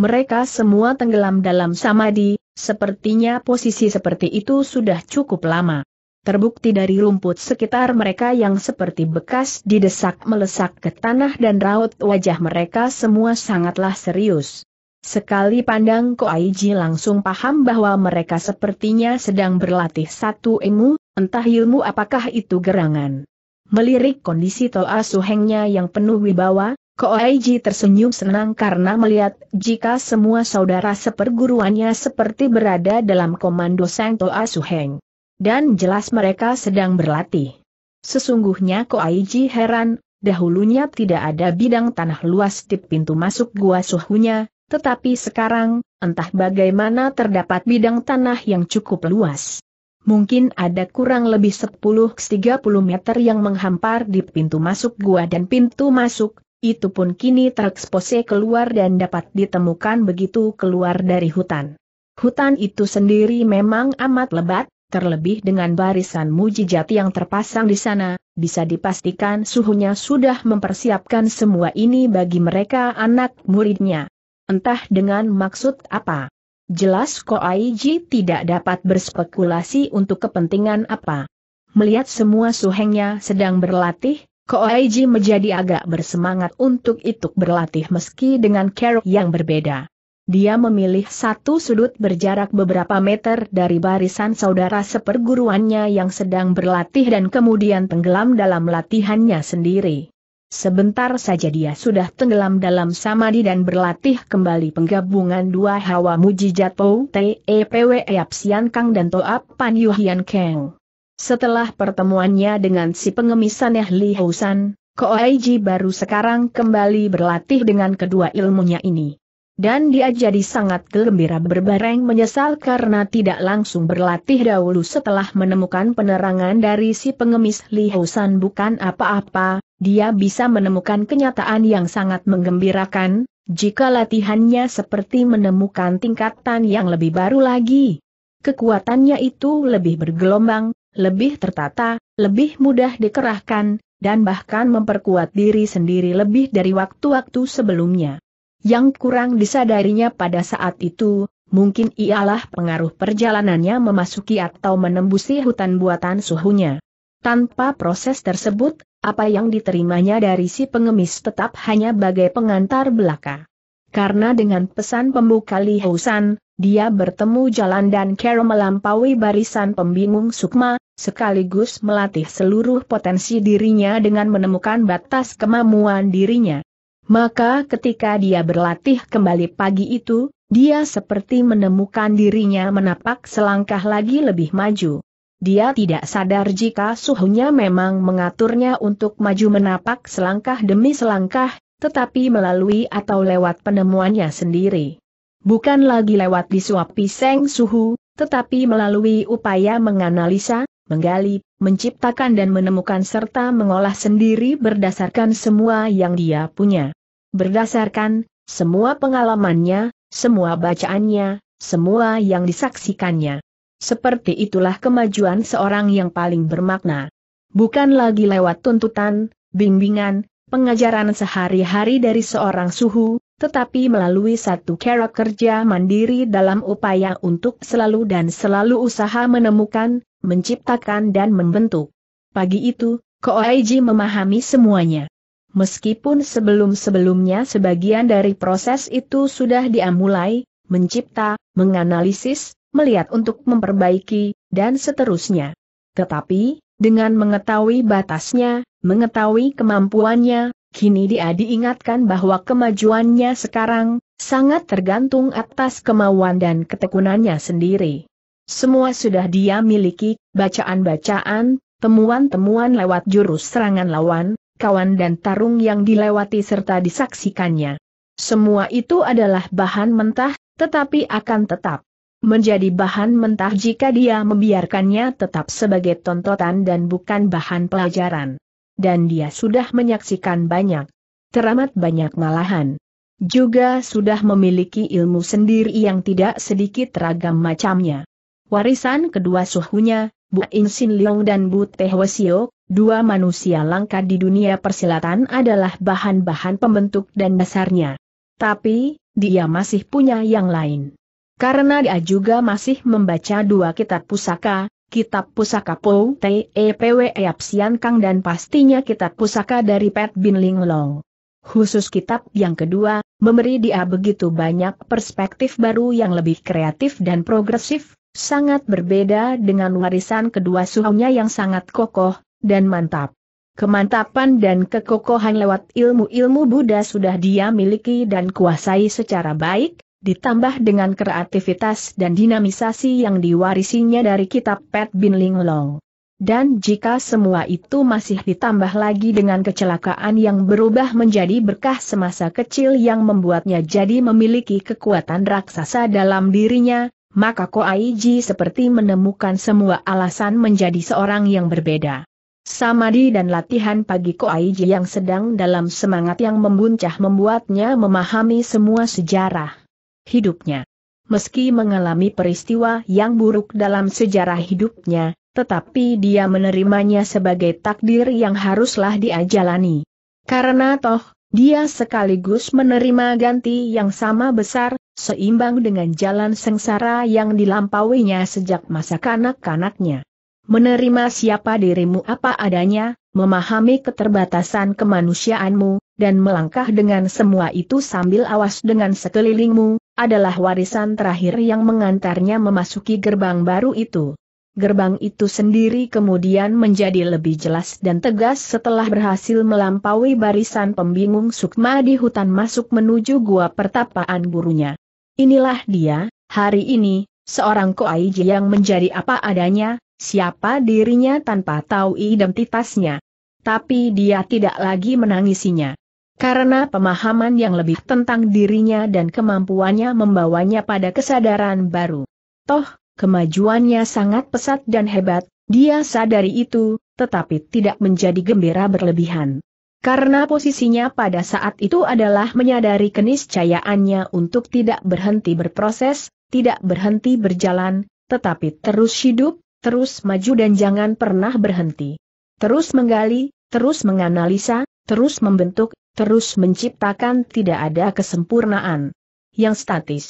Mereka semua tenggelam dalam samadi, sepertinya posisi seperti itu sudah cukup lama terbukti dari rumput sekitar mereka yang seperti bekas didesak melesak ke tanah dan raut wajah mereka semua sangatlah serius. Sekali pandang Ko Koaiji langsung paham bahwa mereka sepertinya sedang berlatih satu ilmu, entah ilmu apakah itu gerangan. Melirik kondisi Toa Suhengnya yang penuh wibawa, Ko Koaiji tersenyum senang karena melihat jika semua saudara seperguruannya seperti berada dalam komando Sang Toa Suheng dan jelas mereka sedang berlatih. Sesungguhnya Ko Koaiji heran, dahulunya tidak ada bidang tanah luas di pintu masuk gua suhunya, tetapi sekarang, entah bagaimana terdapat bidang tanah yang cukup luas. Mungkin ada kurang lebih 10-30 meter yang menghampar di pintu masuk gua dan pintu masuk, itu pun kini terekspose keluar dan dapat ditemukan begitu keluar dari hutan. Hutan itu sendiri memang amat lebat, terlebih dengan barisan mujijat yang terpasang di sana, bisa dipastikan suhunya sudah mempersiapkan semua ini bagi mereka anak muridnya. Entah dengan maksud apa. Jelas Ko Koaiji tidak dapat berspekulasi untuk kepentingan apa. Melihat semua suhengnya sedang berlatih, Ko Koaiji menjadi agak bersemangat untuk itu berlatih meski dengan kerok yang berbeda. Dia memilih satu sudut berjarak beberapa meter dari barisan saudara seperguruannya yang sedang berlatih dan kemudian tenggelam dalam latihannya sendiri. Sebentar saja dia sudah tenggelam dalam samadhi dan berlatih kembali penggabungan dua hawa mujizat e Pou T.E.P.W. Apsian Kang dan Toap Pan Yuhian Kang. Setelah pertemuannya dengan si pengemisan Li Housan, Koaiji baru sekarang kembali berlatih dengan kedua ilmunya ini dan dia jadi sangat gembira berbareng menyesal karena tidak langsung berlatih dahulu setelah menemukan penerangan dari si pengemis Li Housan bukan apa-apa, dia bisa menemukan kenyataan yang sangat menggembirakan, jika latihannya seperti menemukan tingkatan yang lebih baru lagi. Kekuatannya itu lebih bergelombang, lebih tertata, lebih mudah dikerahkan, dan bahkan memperkuat diri sendiri lebih dari waktu-waktu sebelumnya. Yang kurang disadarinya pada saat itu, mungkin ialah pengaruh perjalanannya memasuki atau menembusi hutan buatan suhunya. Tanpa proses tersebut, apa yang diterimanya dari si pengemis tetap hanya bagai pengantar belaka. Karena dengan pesan pembuka Li Housan, dia bertemu jalan dan kera melampaui barisan pembingung Sukma, sekaligus melatih seluruh potensi dirinya dengan menemukan batas kemampuan dirinya. Maka ketika dia berlatih kembali pagi itu, dia seperti menemukan dirinya menapak selangkah lagi lebih maju. Dia tidak sadar jika suhunya memang mengaturnya untuk maju menapak selangkah demi selangkah, tetapi melalui atau lewat penemuannya sendiri. Bukan lagi lewat disuap seng suhu, tetapi melalui upaya menganalisa, menggali, menciptakan dan menemukan serta mengolah sendiri berdasarkan semua yang dia punya. Berdasarkan semua pengalamannya, semua bacaannya, semua yang disaksikannya. Seperti itulah kemajuan seorang yang paling bermakna. Bukan lagi lewat tuntutan, bimbingan, pengajaran sehari-hari dari seorang suhu, tetapi melalui satu cara kerja mandiri dalam upaya untuk selalu dan selalu usaha menemukan, menciptakan dan membentuk. Pagi itu, Koaiji memahami semuanya. Meskipun sebelum-sebelumnya sebagian dari proses itu sudah diamulai, mencipta, menganalisis, melihat untuk memperbaiki, dan seterusnya. Tetapi, dengan mengetahui batasnya, mengetahui kemampuannya, Kini dia diingatkan bahwa kemajuannya sekarang, sangat tergantung atas kemauan dan ketekunannya sendiri. Semua sudah dia miliki, bacaan-bacaan, temuan-temuan lewat jurus serangan lawan, kawan dan tarung yang dilewati serta disaksikannya. Semua itu adalah bahan mentah, tetapi akan tetap menjadi bahan mentah jika dia membiarkannya tetap sebagai tontonan dan bukan bahan pelajaran dan dia sudah menyaksikan banyak, teramat banyak malahan. Juga sudah memiliki ilmu sendiri yang tidak sedikit ragam macamnya. Warisan kedua suhunya, Bu Insin Leong dan Bu Teh Wasio, dua manusia langka di dunia persilatan adalah bahan-bahan pembentuk dan dasarnya. Tapi, dia masih punya yang lain. Karena dia juga masih membaca dua kitab pusaka, kitab pusaka Po TEPW Apsian Kang dan pastinya kitab pusaka dari Pat Bin Ling Long. Khusus kitab yang kedua, memberi dia begitu banyak perspektif baru yang lebih kreatif dan progresif, sangat berbeda dengan warisan kedua suhunya yang sangat kokoh dan mantap. Kemantapan dan kekokohan lewat ilmu-ilmu Buddha sudah dia miliki dan kuasai secara baik, ditambah dengan kreativitas dan dinamisasi yang diwarisinya dari kitab Pet Bin Ling Long. Dan jika semua itu masih ditambah lagi dengan kecelakaan yang berubah menjadi berkah semasa kecil yang membuatnya jadi memiliki kekuatan raksasa dalam dirinya, maka Koaiji seperti menemukan semua alasan menjadi seorang yang berbeda. Samadi dan latihan pagi Koaiji yang sedang dalam semangat yang membuncah membuatnya memahami semua sejarah hidupnya. Meski mengalami peristiwa yang buruk dalam sejarah hidupnya, tetapi dia menerimanya sebagai takdir yang haruslah dia jalani. Karena toh, dia sekaligus menerima ganti yang sama besar, seimbang dengan jalan sengsara yang dilampauinya sejak masa kanak-kanaknya. Menerima siapa dirimu apa adanya, memahami keterbatasan kemanusiaanmu, dan melangkah dengan semua itu sambil awas dengan sekelilingmu, adalah warisan terakhir yang mengantarnya memasuki gerbang baru itu. Gerbang itu sendiri kemudian menjadi lebih jelas dan tegas setelah berhasil melampaui barisan pembingung Sukma di hutan masuk menuju gua pertapaan gurunya. Inilah dia, hari ini, seorang Koaiji yang menjadi apa adanya, siapa dirinya tanpa tahu identitasnya. Tapi dia tidak lagi menangisinya. Karena pemahaman yang lebih tentang dirinya dan kemampuannya membawanya pada kesadaran baru. Toh, kemajuannya sangat pesat dan hebat, dia sadari itu, tetapi tidak menjadi gembira berlebihan. Karena posisinya pada saat itu adalah menyadari keniscayaannya untuk tidak berhenti berproses, tidak berhenti berjalan, tetapi terus hidup, terus maju dan jangan pernah berhenti. Terus menggali, terus menganalisa, terus membentuk, terus menciptakan tidak ada kesempurnaan. Yang statis.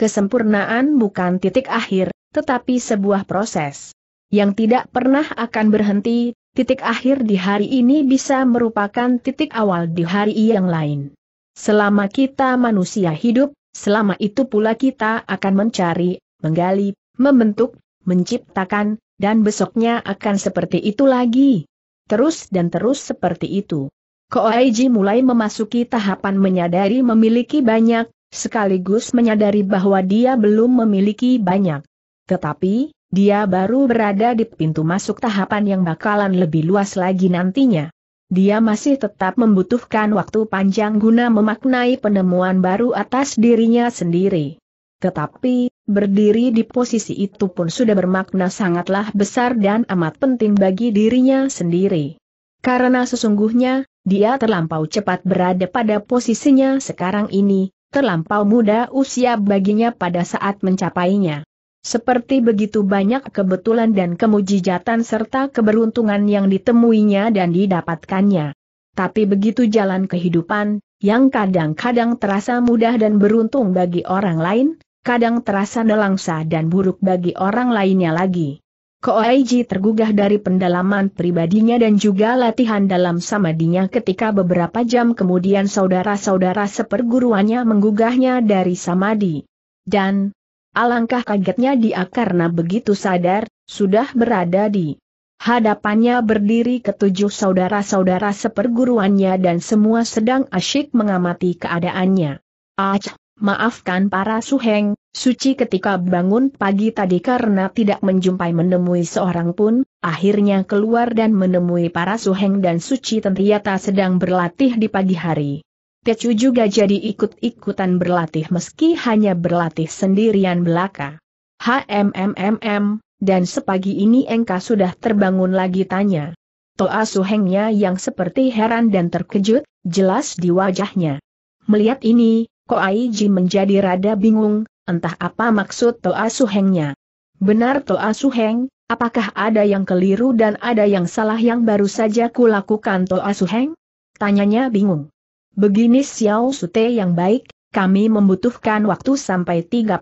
Kesempurnaan bukan titik akhir, tetapi sebuah proses. Yang tidak pernah akan berhenti, titik akhir di hari ini bisa merupakan titik awal di hari yang lain. Selama kita manusia hidup, selama itu pula kita akan mencari, menggali, membentuk, menciptakan, dan besoknya akan seperti itu lagi. Terus dan terus seperti itu. Koaiji mulai memasuki tahapan menyadari memiliki banyak, sekaligus menyadari bahwa dia belum memiliki banyak. Tetapi, dia baru berada di pintu masuk tahapan yang bakalan lebih luas lagi nantinya. Dia masih tetap membutuhkan waktu panjang guna memaknai penemuan baru atas dirinya sendiri. Tetapi, berdiri di posisi itu pun sudah bermakna sangatlah besar dan amat penting bagi dirinya sendiri. Karena sesungguhnya, dia terlampau cepat berada pada posisinya sekarang ini, terlampau muda usia baginya pada saat mencapainya. Seperti begitu banyak kebetulan dan kemujijatan serta keberuntungan yang ditemuinya dan didapatkannya. Tapi begitu jalan kehidupan, yang kadang-kadang terasa mudah dan beruntung bagi orang lain, kadang terasa nelangsa dan buruk bagi orang lainnya lagi. Koaiji tergugah dari pendalaman pribadinya dan juga latihan dalam samadinya ketika beberapa jam kemudian saudara-saudara seperguruannya menggugahnya dari samadi. Dan, alangkah kagetnya dia karena begitu sadar, sudah berada di hadapannya berdiri ketujuh saudara-saudara seperguruannya dan semua sedang asyik mengamati keadaannya. Ah, Maafkan para suheng, suci ketika bangun pagi tadi karena tidak menjumpai menemui seorang pun, akhirnya keluar dan menemui para suheng dan suci tentiata sedang berlatih di pagi hari. Tecu juga jadi ikut-ikutan berlatih meski hanya berlatih sendirian belaka. HMMMM, dan sepagi ini Engka sudah terbangun lagi tanya. Toa suhengnya yang seperti heran dan terkejut, jelas di wajahnya. Melihat ini, Ko Aiji menjadi rada bingung, entah apa maksud Toa Suhengnya. Benar Toa Suheng, apakah ada yang keliru dan ada yang salah yang baru saja kulakukan Toa Suheng? Tanyanya bingung. Begini Xiao Sute yang baik, kami membutuhkan waktu sampai 36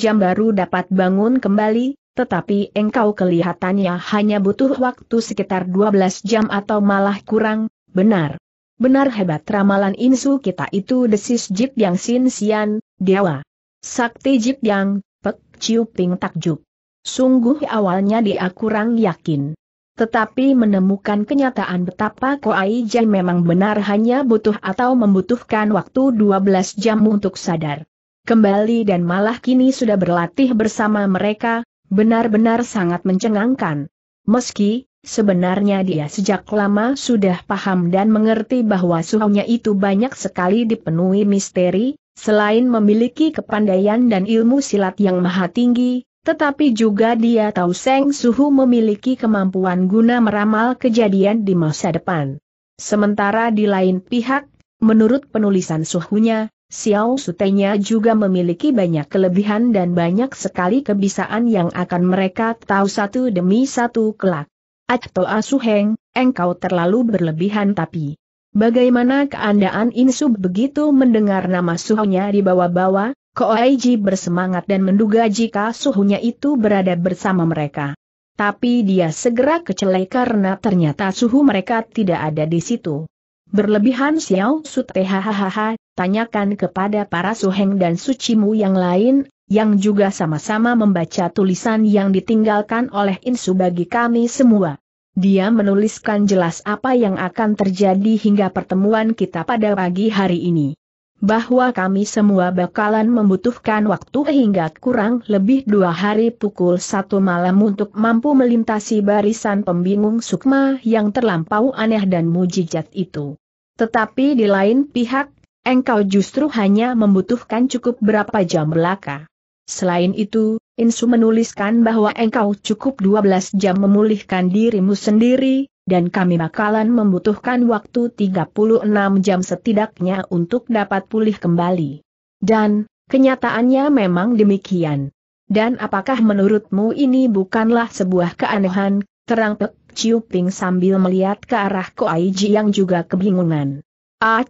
jam baru dapat bangun kembali, tetapi engkau kelihatannya hanya butuh waktu sekitar 12 jam atau malah kurang, benar. Benar hebat ramalan insu kita itu desis Jip Yang Sin Sian, Dewa. Sakti Jip Yang, Pek Ciu Ping takjub. Sungguh awalnya dia kurang yakin. Tetapi menemukan kenyataan betapa Koai Jai memang benar hanya butuh atau membutuhkan waktu 12 jam untuk sadar. Kembali dan malah kini sudah berlatih bersama mereka, benar-benar sangat mencengangkan. Meski, Sebenarnya dia sejak lama sudah paham dan mengerti bahwa suhunya itu banyak sekali dipenuhi misteri, selain memiliki kepandaian dan ilmu silat yang maha tinggi, tetapi juga dia tahu Seng Suhu memiliki kemampuan guna meramal kejadian di masa depan. Sementara di lain pihak, menurut penulisan Suhunya, Xiao Sutenya juga memiliki banyak kelebihan dan banyak sekali kebisaan yang akan mereka tahu satu demi satu kelak. Atau Asuheng, engkau terlalu berlebihan tapi... Bagaimana keandaan Insub begitu mendengar nama suhunya di bawah bawa Koaiji bersemangat dan menduga jika suhunya itu berada bersama mereka. Tapi dia segera kecelai karena ternyata suhu mereka tidak ada di situ. Berlebihan Xiao Su hahaha, tanyakan kepada para suheng dan sucimu yang lain, yang juga sama-sama membaca tulisan yang ditinggalkan oleh Insu bagi kami semua. Dia menuliskan jelas apa yang akan terjadi hingga pertemuan kita pada pagi hari ini. Bahwa kami semua bakalan membutuhkan waktu hingga kurang lebih dua hari pukul satu malam untuk mampu melintasi barisan pembingung sukma yang terlampau aneh dan mujijat itu. Tetapi di lain pihak, engkau justru hanya membutuhkan cukup berapa jam belaka. Selain itu, Insu menuliskan bahwa engkau cukup 12 jam memulihkan dirimu sendiri, dan kami bakalan membutuhkan waktu 36 jam setidaknya untuk dapat pulih kembali. Dan, kenyataannya memang demikian. Dan apakah menurutmu ini bukanlah sebuah keanehan, terang Pek Ciu Ping sambil melihat ke arah Koaiji yang juga kebingungan. Ah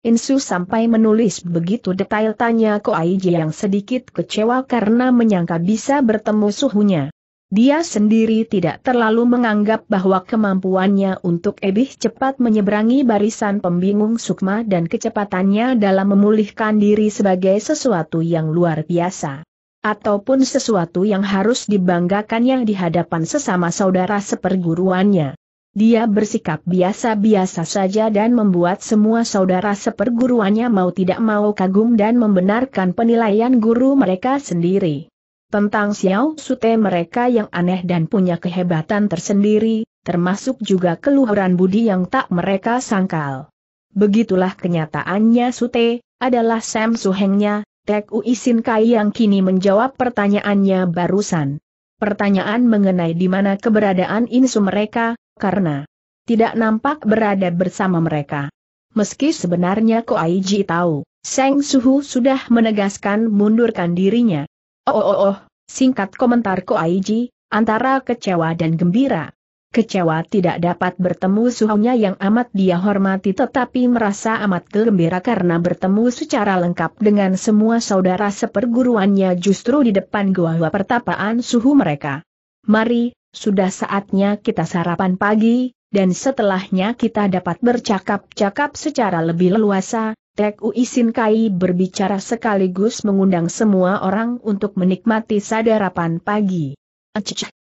Insu sampai menulis begitu detail tanya Ko Koaiji yang sedikit kecewa karena menyangka bisa bertemu suhunya. Dia sendiri tidak terlalu menganggap bahwa kemampuannya untuk lebih cepat menyeberangi barisan pembingung sukma dan kecepatannya dalam memulihkan diri sebagai sesuatu yang luar biasa. Ataupun sesuatu yang harus dibanggakannya di hadapan sesama saudara seperguruannya. Dia bersikap biasa-biasa saja dan membuat semua saudara seperguruannya mau tidak mau kagum dan membenarkan penilaian guru mereka sendiri. Tentang Xiao Sute mereka yang aneh dan punya kehebatan tersendiri, termasuk juga keluhuran budi yang tak mereka sangkal. Begitulah kenyataannya Sute, adalah Sam Suhengnya, Tek Ui Kai yang kini menjawab pertanyaannya barusan. Pertanyaan mengenai di mana keberadaan insu mereka, karena tidak nampak berada bersama mereka. Meski sebenarnya Ko Koaiji tahu, Seng Suhu sudah menegaskan mundurkan dirinya. Oh oh oh, oh singkat komentar Ko Koaiji, antara kecewa dan gembira. Kecewa tidak dapat bertemu suhunya yang amat dia hormati tetapi merasa amat gembira karena bertemu secara lengkap dengan semua saudara seperguruannya justru di depan gua gua pertapaan suhu mereka. Mari, sudah saatnya kita sarapan pagi, dan setelahnya kita dapat bercakap-cakap secara lebih leluasa, Tek uisin Kai berbicara sekaligus mengundang semua orang untuk menikmati sarapan pagi.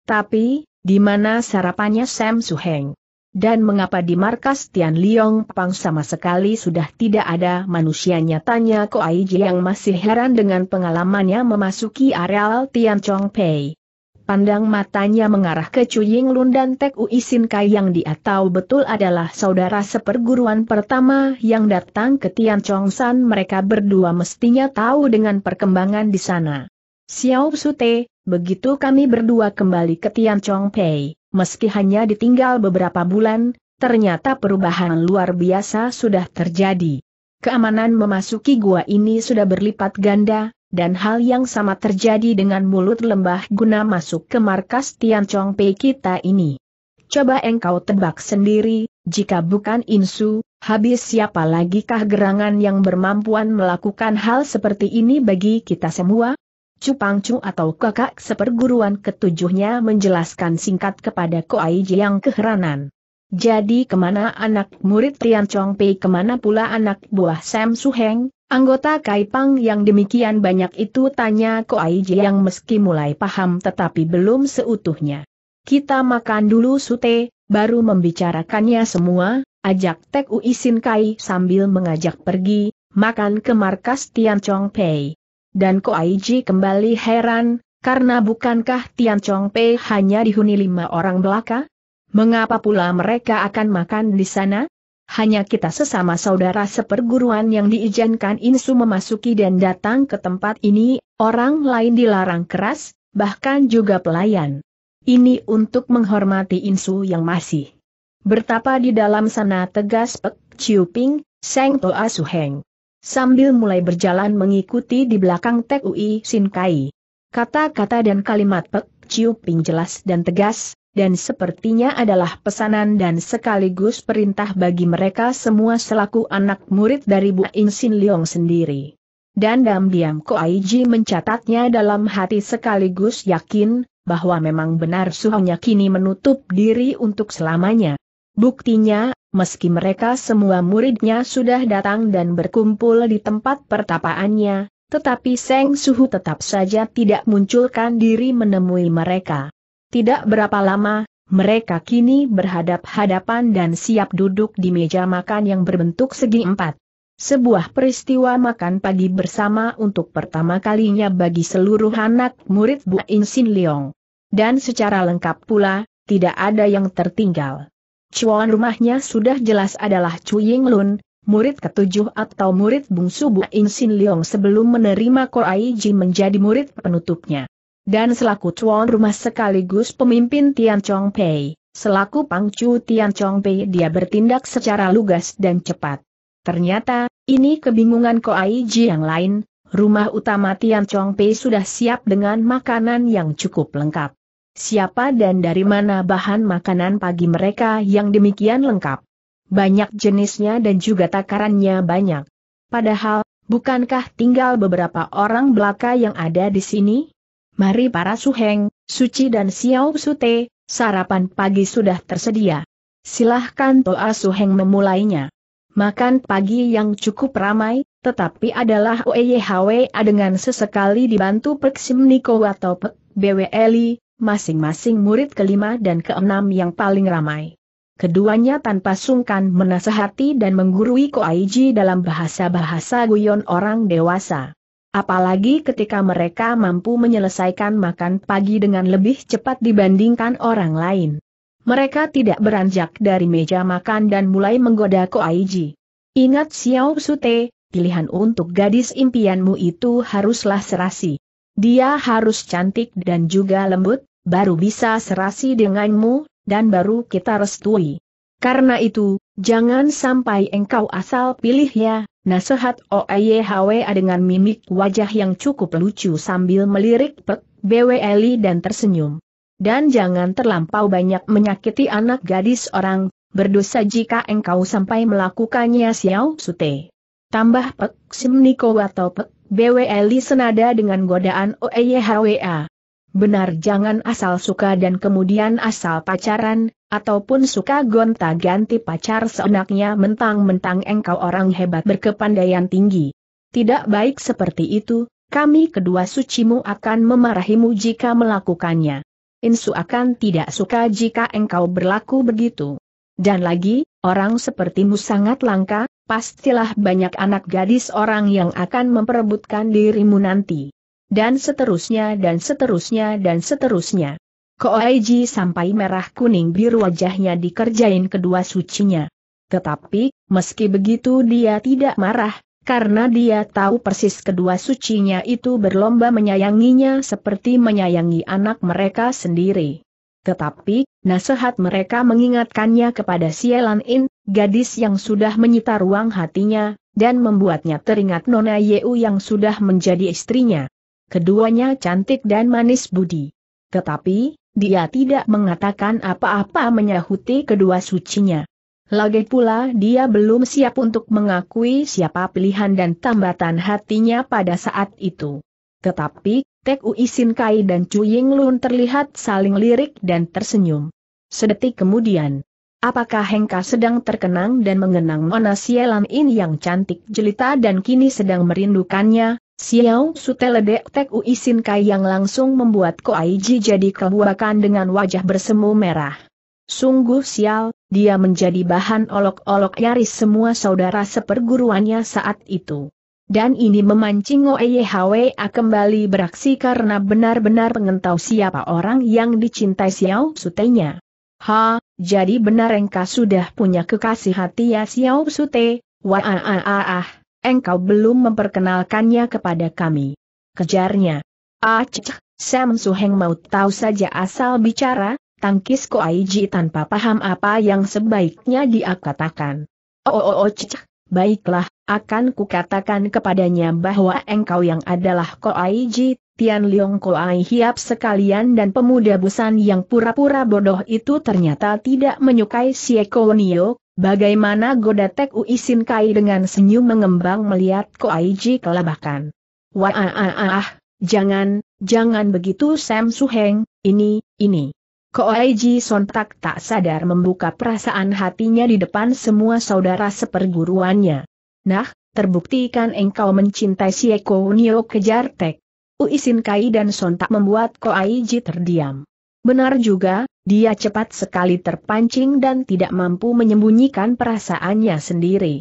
tapi, di mana sarapannya Sam Suheng? Dan mengapa di markas Tian Liong Pang sama sekali sudah tidak ada manusianya? Tanya Ko Ji yang masih heran dengan pengalamannya memasuki areal Tian Chong Pei. Pandang matanya mengarah ke Ying Lun dan Tek Ui Sin Kai yang dia tahu betul adalah saudara seperguruan pertama yang datang ke Tian Chong San mereka berdua mestinya tahu dengan perkembangan di sana. Xiao Su Te, begitu kami berdua kembali ke Tian Chong Pei, meski hanya ditinggal beberapa bulan, ternyata perubahan luar biasa sudah terjadi. Keamanan memasuki gua ini sudah berlipat ganda, dan hal yang sama terjadi dengan mulut lembah guna masuk ke markas Tian Pei kita ini. Coba engkau tebak sendiri, jika bukan Insu, habis siapa lagi kah gerangan yang bermampuan melakukan hal seperti ini bagi kita semua? Chu atau kakak seperguruan ketujuhnya menjelaskan singkat kepada Koai yang keheranan. Jadi kemana anak murid Tian Chong Pei kemana pula anak buah Sam Su Heng? Anggota Kaipang yang demikian banyak itu tanya Aiji yang meski mulai paham tetapi belum seutuhnya. Kita makan dulu sute, baru membicarakannya semua, ajak Tek Ui Sin Kai sambil mengajak pergi, makan ke markas Tian Chong Pei. Dan Aiji kembali heran, karena bukankah Tian Chong Pei hanya dihuni lima orang belaka? Mengapa pula mereka akan makan di sana? Hanya kita sesama saudara seperguruan yang diizinkan Insu memasuki dan datang ke tempat ini, orang lain dilarang keras, bahkan juga pelayan. Ini untuk menghormati Insu yang masih bertapa di dalam sana tegas Pek Chiu Ping, Seng Toa Suheng. Sambil mulai berjalan mengikuti di belakang Tek Ui Sin Kai. Kata-kata dan kalimat Pek Chiu Ping jelas dan tegas, dan sepertinya adalah pesanan dan sekaligus perintah bagi mereka semua selaku anak murid dari Bu Insin Sin Leong sendiri. Dan diam-diam Koaiji mencatatnya dalam hati sekaligus yakin, bahwa memang benar suhunya kini menutup diri untuk selamanya. Buktinya, meski mereka semua muridnya sudah datang dan berkumpul di tempat pertapaannya, tetapi Seng Suhu tetap saja tidak munculkan diri menemui mereka. Tidak berapa lama, mereka kini berhadap-hadapan dan siap duduk di meja makan yang berbentuk segi empat. Sebuah peristiwa makan pagi bersama untuk pertama kalinya bagi seluruh anak murid Bu Insin Sin Leong. Dan secara lengkap pula, tidak ada yang tertinggal. Cuan rumahnya sudah jelas adalah Chu Ying Lun, murid ketujuh atau murid bungsu Bu Insin Sin Leong sebelum menerima Ko Ai Ji menjadi murid penutupnya. Dan selaku tuan rumah sekaligus pemimpin Tian Chong Pei, selaku pangcu Tian Chong Pei dia bertindak secara lugas dan cepat. Ternyata, ini kebingungan Ko Ji yang lain, rumah utama Tian Chong Pei sudah siap dengan makanan yang cukup lengkap. Siapa dan dari mana bahan makanan pagi mereka yang demikian lengkap? Banyak jenisnya dan juga takarannya banyak. Padahal, Bukankah tinggal beberapa orang belaka yang ada di sini? Mari para suheng, suci dan siau sute, sarapan pagi sudah tersedia. Silahkan Toa Suheng memulainya. Makan pagi yang cukup ramai, tetapi adalah OEYHWA dengan sesekali dibantu Peksim Niko atau Pek BWLI, masing-masing murid kelima dan keenam yang paling ramai. Keduanya tanpa sungkan menasehati dan menggurui Koaiji dalam bahasa-bahasa guyon orang dewasa. Apalagi ketika mereka mampu menyelesaikan makan pagi dengan lebih cepat dibandingkan orang lain. Mereka tidak beranjak dari meja makan dan mulai menggoda Aiji. Ingat Xiao Sute, pilihan untuk gadis impianmu itu haruslah serasi. Dia harus cantik dan juga lembut, baru bisa serasi denganmu, dan baru kita restui. Karena itu, jangan sampai engkau asal pilih ya, Nasihat OAYHWA dengan mimik wajah yang cukup lucu sambil melirik Pek, BWLI dan tersenyum. Dan jangan terlampau banyak menyakiti anak gadis orang, berdosa jika engkau sampai melakukannya Xiao Sute. Tambah Pek Simniko atau Pek BWLI senada dengan godaan OAYHWA benar jangan asal suka dan kemudian asal pacaran, ataupun suka gonta-ganti pacar seenaknya mentang-mentang engkau orang hebat berkepandaian tinggi. Tidak baik seperti itu, kami kedua sucimu akan memarahimu jika melakukannya. Insu akan tidak suka jika engkau berlaku begitu. Dan lagi, orang sepertimu sangat langka, pastilah banyak anak gadis orang yang akan memperebutkan dirimu nanti dan seterusnya dan seterusnya dan seterusnya. Koaiji sampai merah kuning biru wajahnya dikerjain kedua sucinya. Tetapi, meski begitu dia tidak marah, karena dia tahu persis kedua sucinya itu berlomba menyayanginya seperti menyayangi anak mereka sendiri. Tetapi, nasihat mereka mengingatkannya kepada Sielan In, gadis yang sudah menyita ruang hatinya, dan membuatnya teringat Nona Yeu yang sudah menjadi istrinya keduanya cantik dan manis budi. Tetapi, dia tidak mengatakan apa-apa menyahuti kedua sucinya. Lagi pula dia belum siap untuk mengakui siapa pilihan dan tambatan hatinya pada saat itu. Tetapi, Tek Ui Kai dan Chu Ying Lun terlihat saling lirik dan tersenyum. Sedetik kemudian, apakah Hengka sedang terkenang dan mengenang mana Sielan In yang cantik jelita dan kini sedang merindukannya? Xiao Su teledek Tek Ui Kai yang langsung membuat Ko Ji jadi kebuakan dengan wajah bersemu merah. Sungguh sial, dia menjadi bahan olok-olok nyaris semua saudara seperguruannya saat itu. Dan ini memancing Oeyehwa kembali beraksi karena benar-benar pengentau siapa orang yang dicintai Xiao Sutenya. Ha, jadi benar engkau sudah punya kekasih hati ya Xiao Sute, wah ah ah ah ah engkau belum memperkenalkannya kepada kami. Kejarnya. Aceh, Sam Suheng mau tahu saja asal bicara, tangkis ko aiji tanpa paham apa yang sebaiknya dia katakan. Oh, oh, oh, baiklah, akan kukatakan kepadanya bahwa engkau yang adalah ko aiji. Tian Leong Koai hiap sekalian dan pemuda busan yang pura-pura bodoh itu ternyata tidak menyukai Si Sieko Nio, bagaimana goda Tek uisin Kai dengan senyum mengembang melihat Koai Ji kelabakan. Wah ah ah, ah, ah, jangan, jangan begitu Sam Suheng, ini, ini. Koai Ji sontak tak sadar membuka perasaan hatinya di depan semua saudara seperguruannya. Nah, terbuktikan engkau mencintai Sieko Nio kejar Tek Uisin Kai dan Son tak membuat Koaiji terdiam. Benar juga, dia cepat sekali terpancing dan tidak mampu menyembunyikan perasaannya sendiri.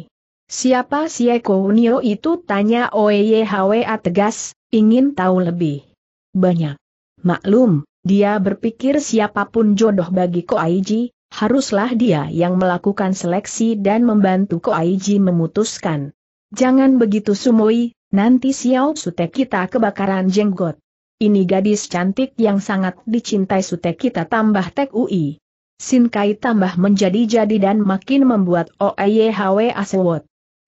Siapa si Eko Unio itu tanya Oeyehwa tegas, ingin tahu lebih. Banyak. Maklum, dia berpikir siapapun jodoh bagi Koaiji, haruslah dia yang melakukan seleksi dan membantu Koaiji memutuskan. Jangan begitu sumoi, Nanti Xiao Sute kita kebakaran jenggot. Ini gadis cantik yang sangat dicintai Sute kita tambah Tek Ui. Sin Kai tambah menjadi-jadi dan makin membuat OEYHW asewot.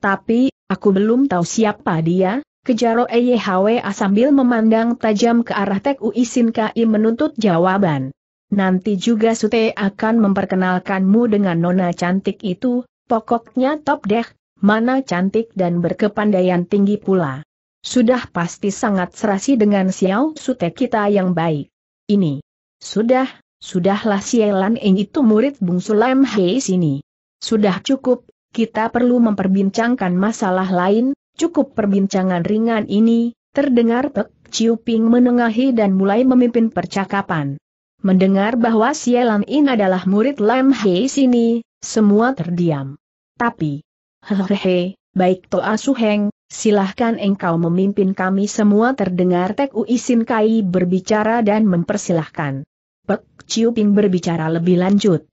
Tapi, aku belum tahu siapa dia, kejar OEYHW sambil memandang tajam ke arah Tek Ui Sin Kai menuntut jawaban. Nanti juga Sute akan memperkenalkanmu dengan nona cantik itu, pokoknya top deh, mana cantik dan berkepandaian tinggi pula. Sudah pasti sangat serasi dengan Xiao Sute kita yang baik. Ini. Sudah, sudahlah Sielan Eng itu murid Bung Lam Hei sini. Sudah cukup, kita perlu memperbincangkan masalah lain, cukup perbincangan ringan ini, terdengar Pek Ciu Ping menengahi dan mulai memimpin percakapan. Mendengar bahwa Sielan Eng adalah murid Lam Hei sini, semua terdiam. Tapi, hehehe, baik Toa Suheng, silahkan engkau memimpin kami semua terdengar Tek Uisin Kai berbicara dan mempersilahkan. Pek Ping berbicara lebih lanjut.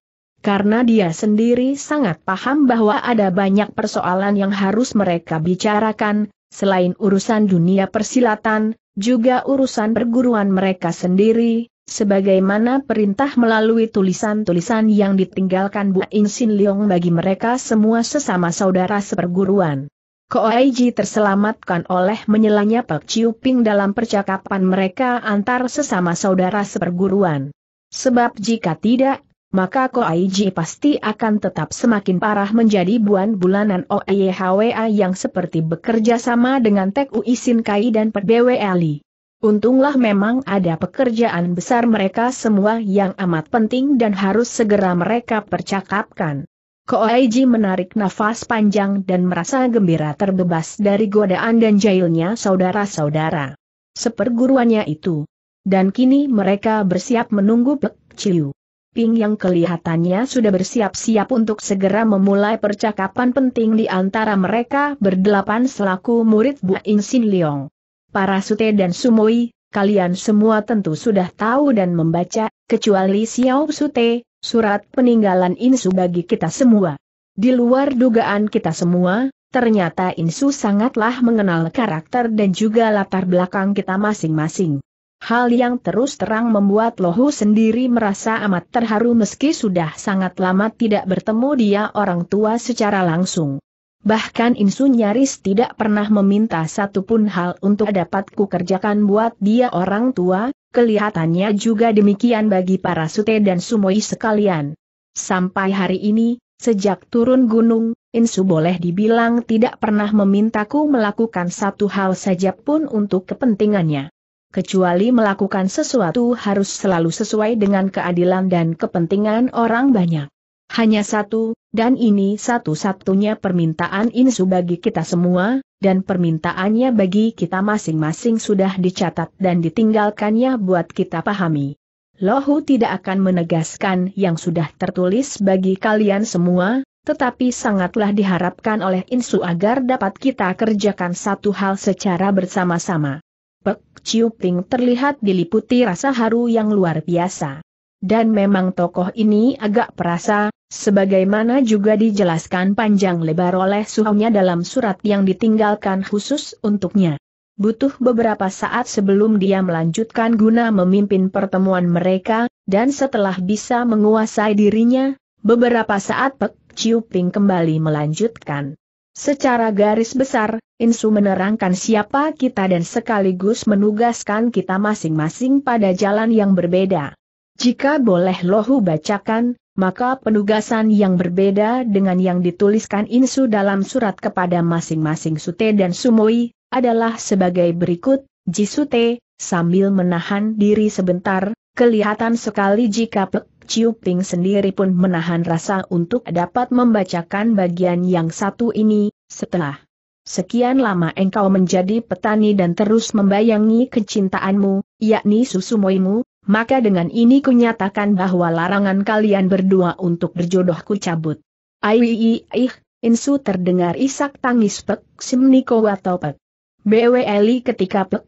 Karena dia sendiri sangat paham bahwa ada banyak persoalan yang harus mereka bicarakan, selain urusan dunia persilatan, juga urusan perguruan mereka sendiri, Sebagaimana perintah melalui tulisan-tulisan yang ditinggalkan Bu Insin Sin Leong bagi mereka semua sesama saudara seperguruan. Koaiji terselamatkan oleh menyelanya Pak Chiu Ping dalam percakapan mereka antar sesama saudara seperguruan. Sebab jika tidak, maka Koaiji pasti akan tetap semakin parah menjadi buan bulanan OEHWA yang seperti bekerja sama dengan Tek Uisin Kai dan Perdwe Ali. Untunglah memang ada pekerjaan besar mereka semua yang amat penting dan harus segera mereka percakapkan. Koaiji menarik nafas panjang dan merasa gembira terbebas dari godaan dan jailnya saudara-saudara. Seperguruannya itu. Dan kini mereka bersiap menunggu Pek Ciu. Ping yang kelihatannya sudah bersiap-siap untuk segera memulai percakapan penting di antara mereka berdelapan selaku murid Bu In Sin Leong para Sute dan Sumoi, kalian semua tentu sudah tahu dan membaca, kecuali Xiao Sute, surat peninggalan Insu bagi kita semua. Di luar dugaan kita semua, ternyata Insu sangatlah mengenal karakter dan juga latar belakang kita masing-masing. Hal yang terus terang membuat Lohu sendiri merasa amat terharu meski sudah sangat lama tidak bertemu dia orang tua secara langsung. Bahkan Insun nyaris tidak pernah meminta satu pun hal untuk dapatku kerjakan buat dia orang tua, kelihatannya juga demikian bagi para sute dan sumoi sekalian. Sampai hari ini, sejak turun gunung, Insu boleh dibilang tidak pernah memintaku melakukan satu hal saja pun untuk kepentingannya. Kecuali melakukan sesuatu harus selalu sesuai dengan keadilan dan kepentingan orang banyak. Hanya satu, dan ini satu-satunya permintaan Insu bagi kita semua, dan permintaannya bagi kita masing-masing sudah dicatat dan ditinggalkannya buat kita pahami. Lohu tidak akan menegaskan yang sudah tertulis bagi kalian semua, tetapi sangatlah diharapkan oleh Insu agar dapat kita kerjakan satu hal secara bersama-sama. Pek Ciu Ping terlihat diliputi rasa haru yang luar biasa dan memang tokoh ini agak perasa, sebagaimana juga dijelaskan panjang lebar oleh suhunya dalam surat yang ditinggalkan khusus untuknya. Butuh beberapa saat sebelum dia melanjutkan guna memimpin pertemuan mereka, dan setelah bisa menguasai dirinya, beberapa saat Pek Chiu Ping kembali melanjutkan. Secara garis besar, Insu menerangkan siapa kita dan sekaligus menugaskan kita masing-masing pada jalan yang berbeda. Jika boleh lohu bacakan, maka penugasan yang berbeda dengan yang dituliskan Insu dalam surat kepada masing-masing Sute dan Sumoi, adalah sebagai berikut, Jisute, sambil menahan diri sebentar, kelihatan sekali jika Pek Ciu Ping sendiri pun menahan rasa untuk dapat membacakan bagian yang satu ini, setelah Sekian lama engkau menjadi petani dan terus membayangi kecintaanmu, yakni susu moimu, maka dengan ini kunyatakan bahwa larangan kalian berdua untuk berjodoh ku cabut. Aiwi ih, insu terdengar isak tangis Pek Simniko atau Pek. BWeli ketika Pek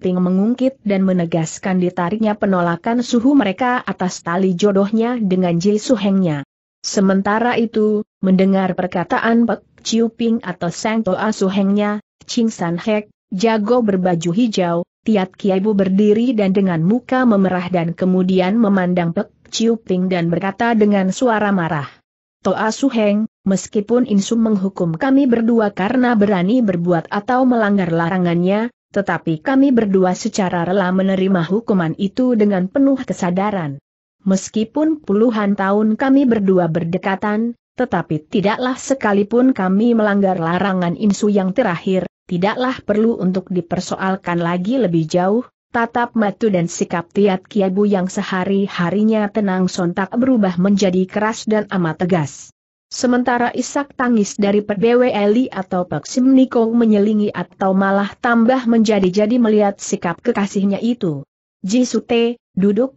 Ping mengungkit dan menegaskan ditariknya penolakan suhu mereka atas tali jodohnya dengan Ji Suhengnya. Sementara itu, mendengar perkataan Pek Chiu Ping atau Sang Toa Suhengnya, Ching San Hek, jago berbaju hijau, Tiat Kiaibu berdiri dan dengan muka memerah dan kemudian memandang Pek Chiu Ping dan berkata dengan suara marah. Toa Suheng, meskipun Insum menghukum kami berdua karena berani berbuat atau melanggar larangannya, tetapi kami berdua secara rela menerima hukuman itu dengan penuh kesadaran. Meskipun puluhan tahun kami berdua berdekatan, tetapi tidaklah sekalipun kami melanggar larangan insu yang terakhir, tidaklah perlu untuk dipersoalkan lagi lebih jauh, tatap matu dan sikap Tiat Kiabu yang sehari-harinya tenang sontak berubah menjadi keras dan amat tegas. Sementara isak tangis dari PBWLI atau Pak e Niko menyelingi atau malah tambah menjadi-jadi melihat sikap kekasihnya itu. Jisute, duduk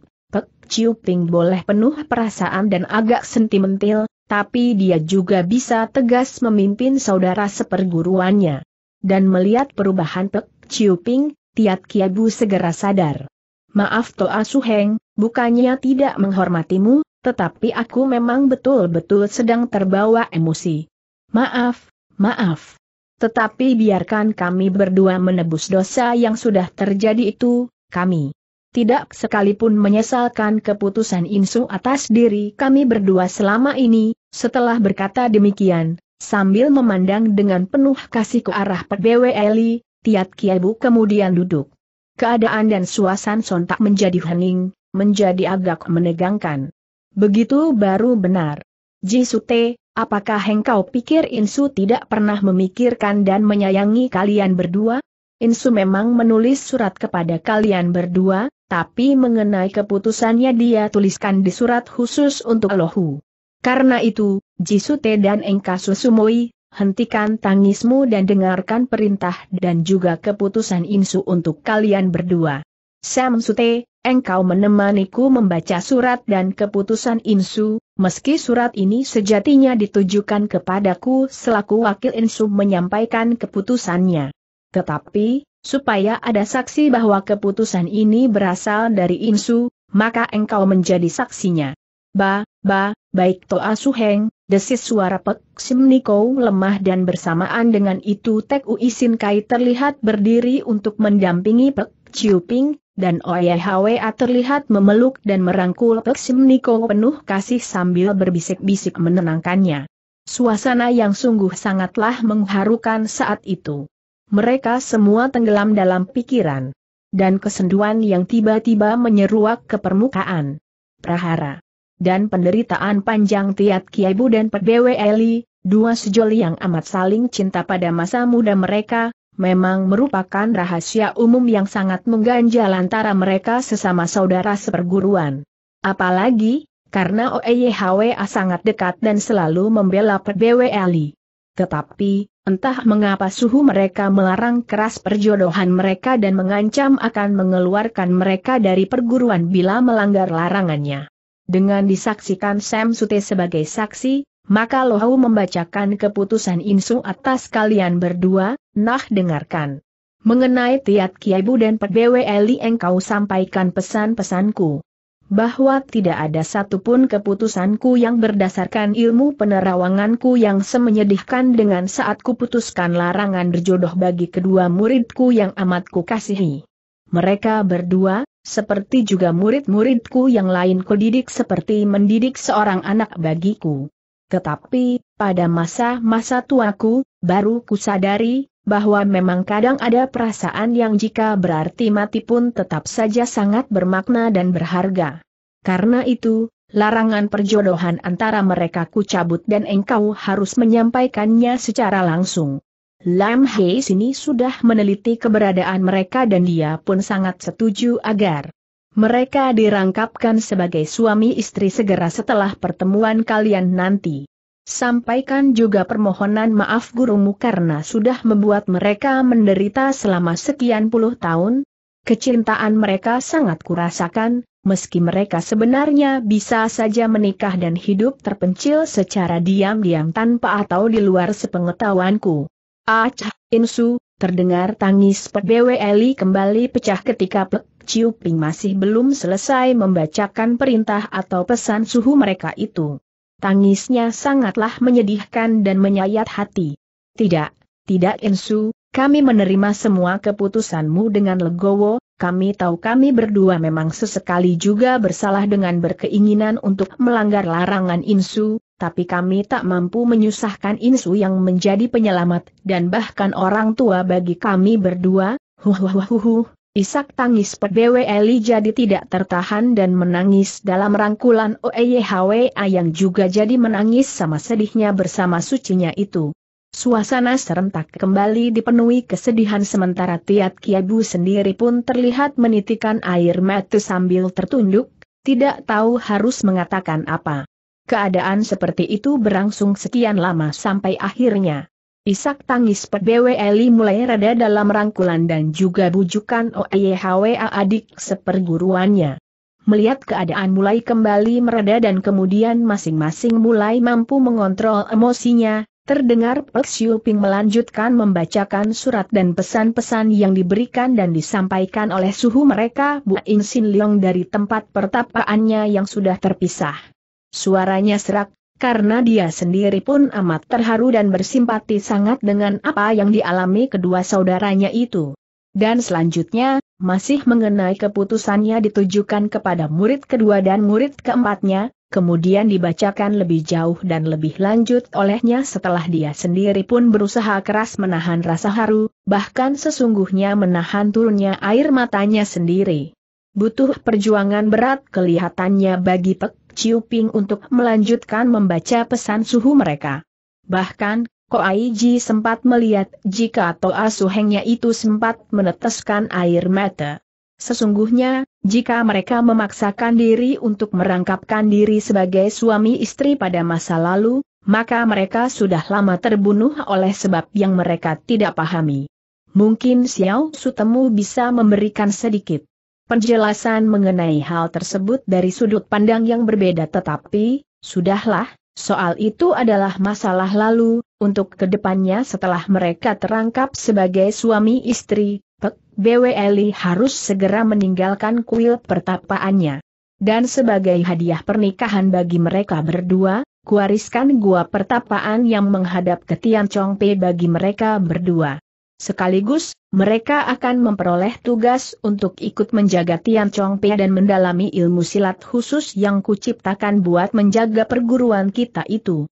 Ciu Ping boleh penuh perasaan dan agak sentimental, tapi dia juga bisa tegas memimpin saudara seperguruannya. Dan melihat perubahan Pek Ciu Ping, Tiat Kiabu segera sadar. Maaf Toa Suheng, bukannya tidak menghormatimu, tetapi aku memang betul-betul sedang terbawa emosi. Maaf, maaf. Tetapi biarkan kami berdua menebus dosa yang sudah terjadi itu, kami tidak sekalipun menyesalkan keputusan Insu atas diri kami berdua selama ini, setelah berkata demikian, sambil memandang dengan penuh kasih ke arah PBW Eli, Tiat Kiebu kemudian duduk. Keadaan dan suasana sontak menjadi hening, menjadi agak menegangkan. Begitu baru benar. Ji Jisute, apakah engkau pikir Insu tidak pernah memikirkan dan menyayangi kalian berdua? Insu memang menulis surat kepada kalian berdua, tapi mengenai keputusannya dia tuliskan di surat khusus untuk Lohu. Karena itu, Jisute dan Engkasu Sumoi, hentikan tangismu dan dengarkan perintah dan juga keputusan Insu untuk kalian berdua. Sam Sute, engkau menemaniku membaca surat dan keputusan Insu, meski surat ini sejatinya ditujukan kepadaku selaku wakil Insu menyampaikan keputusannya. Tetapi, supaya ada saksi bahwa keputusan ini berasal dari Insu, maka engkau menjadi saksinya. Ba, ba, baik Toa Suheng, desis suara Pek Sim Niko lemah dan bersamaan dengan itu Tek Ui Sin Kai terlihat berdiri untuk mendampingi Pek Chiu dan Oye Hwa terlihat memeluk dan merangkul Pek Sim Niko penuh kasih sambil berbisik-bisik menenangkannya. Suasana yang sungguh sangatlah mengharukan saat itu mereka semua tenggelam dalam pikiran. Dan kesenduan yang tiba-tiba menyeruak ke permukaan. Prahara. Dan penderitaan panjang Tiat Kiaibu dan Pedewe Eli, dua sejoli yang amat saling cinta pada masa muda mereka, memang merupakan rahasia umum yang sangat mengganjal antara mereka sesama saudara seperguruan. Apalagi, karena OEYHWA sangat dekat dan selalu membela Pedewe Eli. Tetapi, Entah mengapa suhu mereka melarang keras perjodohan mereka dan mengancam akan mengeluarkan mereka dari perguruan bila melanggar larangannya. Dengan disaksikan Sam Sute sebagai saksi, maka Lohau membacakan keputusan Insu atas kalian berdua, nah dengarkan. Mengenai Tiat Kiaibu dan Pebwe BWLI engkau sampaikan pesan-pesanku bahwa tidak ada satupun keputusanku yang berdasarkan ilmu penerawanganku yang semenyedihkan dengan saat kuputuskan larangan berjodoh bagi kedua muridku yang amat kukasihi. Mereka berdua, seperti juga murid-muridku yang lain kudidik seperti mendidik seorang anak bagiku. Tetapi, pada masa-masa tuaku, baru kusadari, bahwa memang kadang ada perasaan yang jika berarti mati pun tetap saja sangat bermakna dan berharga. Karena itu, larangan perjodohan antara mereka ku cabut dan engkau harus menyampaikannya secara langsung. Lam Hei sini sudah meneliti keberadaan mereka dan dia pun sangat setuju agar mereka dirangkapkan sebagai suami istri segera setelah pertemuan kalian nanti. Sampaikan juga permohonan maaf gurumu karena sudah membuat mereka menderita selama sekian puluh tahun. Kecintaan mereka sangat kurasakan, meski mereka sebenarnya bisa saja menikah dan hidup terpencil secara diam-diam tanpa atau di luar sepengetahuanku. Acah, Insu, terdengar tangis Pek Eli kembali pecah ketika Pek Ciuping masih belum selesai membacakan perintah atau pesan suhu mereka itu. Tangisnya sangatlah menyedihkan dan menyayat hati. Tidak, tidak Insu, kami menerima semua keputusanmu dengan legowo, kami tahu kami berdua memang sesekali juga bersalah dengan berkeinginan untuk melanggar larangan Insu, tapi kami tak mampu menyusahkan Insu yang menjadi penyelamat dan bahkan orang tua bagi kami berdua, huhuhuhuhu, Isak tangis PBW Eli jadi tidak tertahan dan menangis dalam rangkulan OEYHWA yang juga jadi menangis sama sedihnya bersama sucinya itu. Suasana serentak kembali dipenuhi kesedihan sementara Tiat Kiabu sendiri pun terlihat menitikan air mata sambil tertunduk, tidak tahu harus mengatakan apa. Keadaan seperti itu berlangsung sekian lama sampai akhirnya. Isak tangis PBW Eli mulai reda dalam rangkulan dan juga bujukan OYHWA e adik seperguruannya. Melihat keadaan mulai kembali mereda dan kemudian masing-masing mulai mampu mengontrol emosinya, terdengar Pek Siuping melanjutkan membacakan surat dan pesan-pesan yang diberikan dan disampaikan oleh suhu mereka Bu Ing Sin Leong dari tempat pertapaannya yang sudah terpisah. Suaranya serak karena dia sendiri pun amat terharu dan bersimpati sangat dengan apa yang dialami kedua saudaranya itu. Dan selanjutnya, masih mengenai keputusannya ditujukan kepada murid kedua dan murid keempatnya, kemudian dibacakan lebih jauh dan lebih lanjut olehnya setelah dia sendiri pun berusaha keras menahan rasa haru, bahkan sesungguhnya menahan turunnya air matanya sendiri. Butuh perjuangan berat kelihatannya bagi Pek Chiu Ping untuk melanjutkan membaca pesan suhu mereka. Bahkan, Koai Ji sempat melihat jika Toa Suhengnya itu sempat meneteskan air mata. Sesungguhnya, jika mereka memaksakan diri untuk merangkapkan diri sebagai suami istri pada masa lalu, maka mereka sudah lama terbunuh oleh sebab yang mereka tidak pahami. Mungkin Xiao Sutemu bisa memberikan sedikit Penjelasan mengenai hal tersebut dari sudut pandang yang berbeda tetapi, sudahlah, soal itu adalah masalah lalu, untuk kedepannya setelah mereka terangkap sebagai suami istri, Pek harus segera meninggalkan kuil pertapaannya. Dan sebagai hadiah pernikahan bagi mereka berdua, kuariskan gua pertapaan yang menghadap ke Pei bagi mereka berdua. Sekaligus, mereka akan memperoleh tugas untuk ikut menjaga Tian Chongpe dan mendalami ilmu silat khusus yang kuciptakan buat menjaga perguruan kita itu.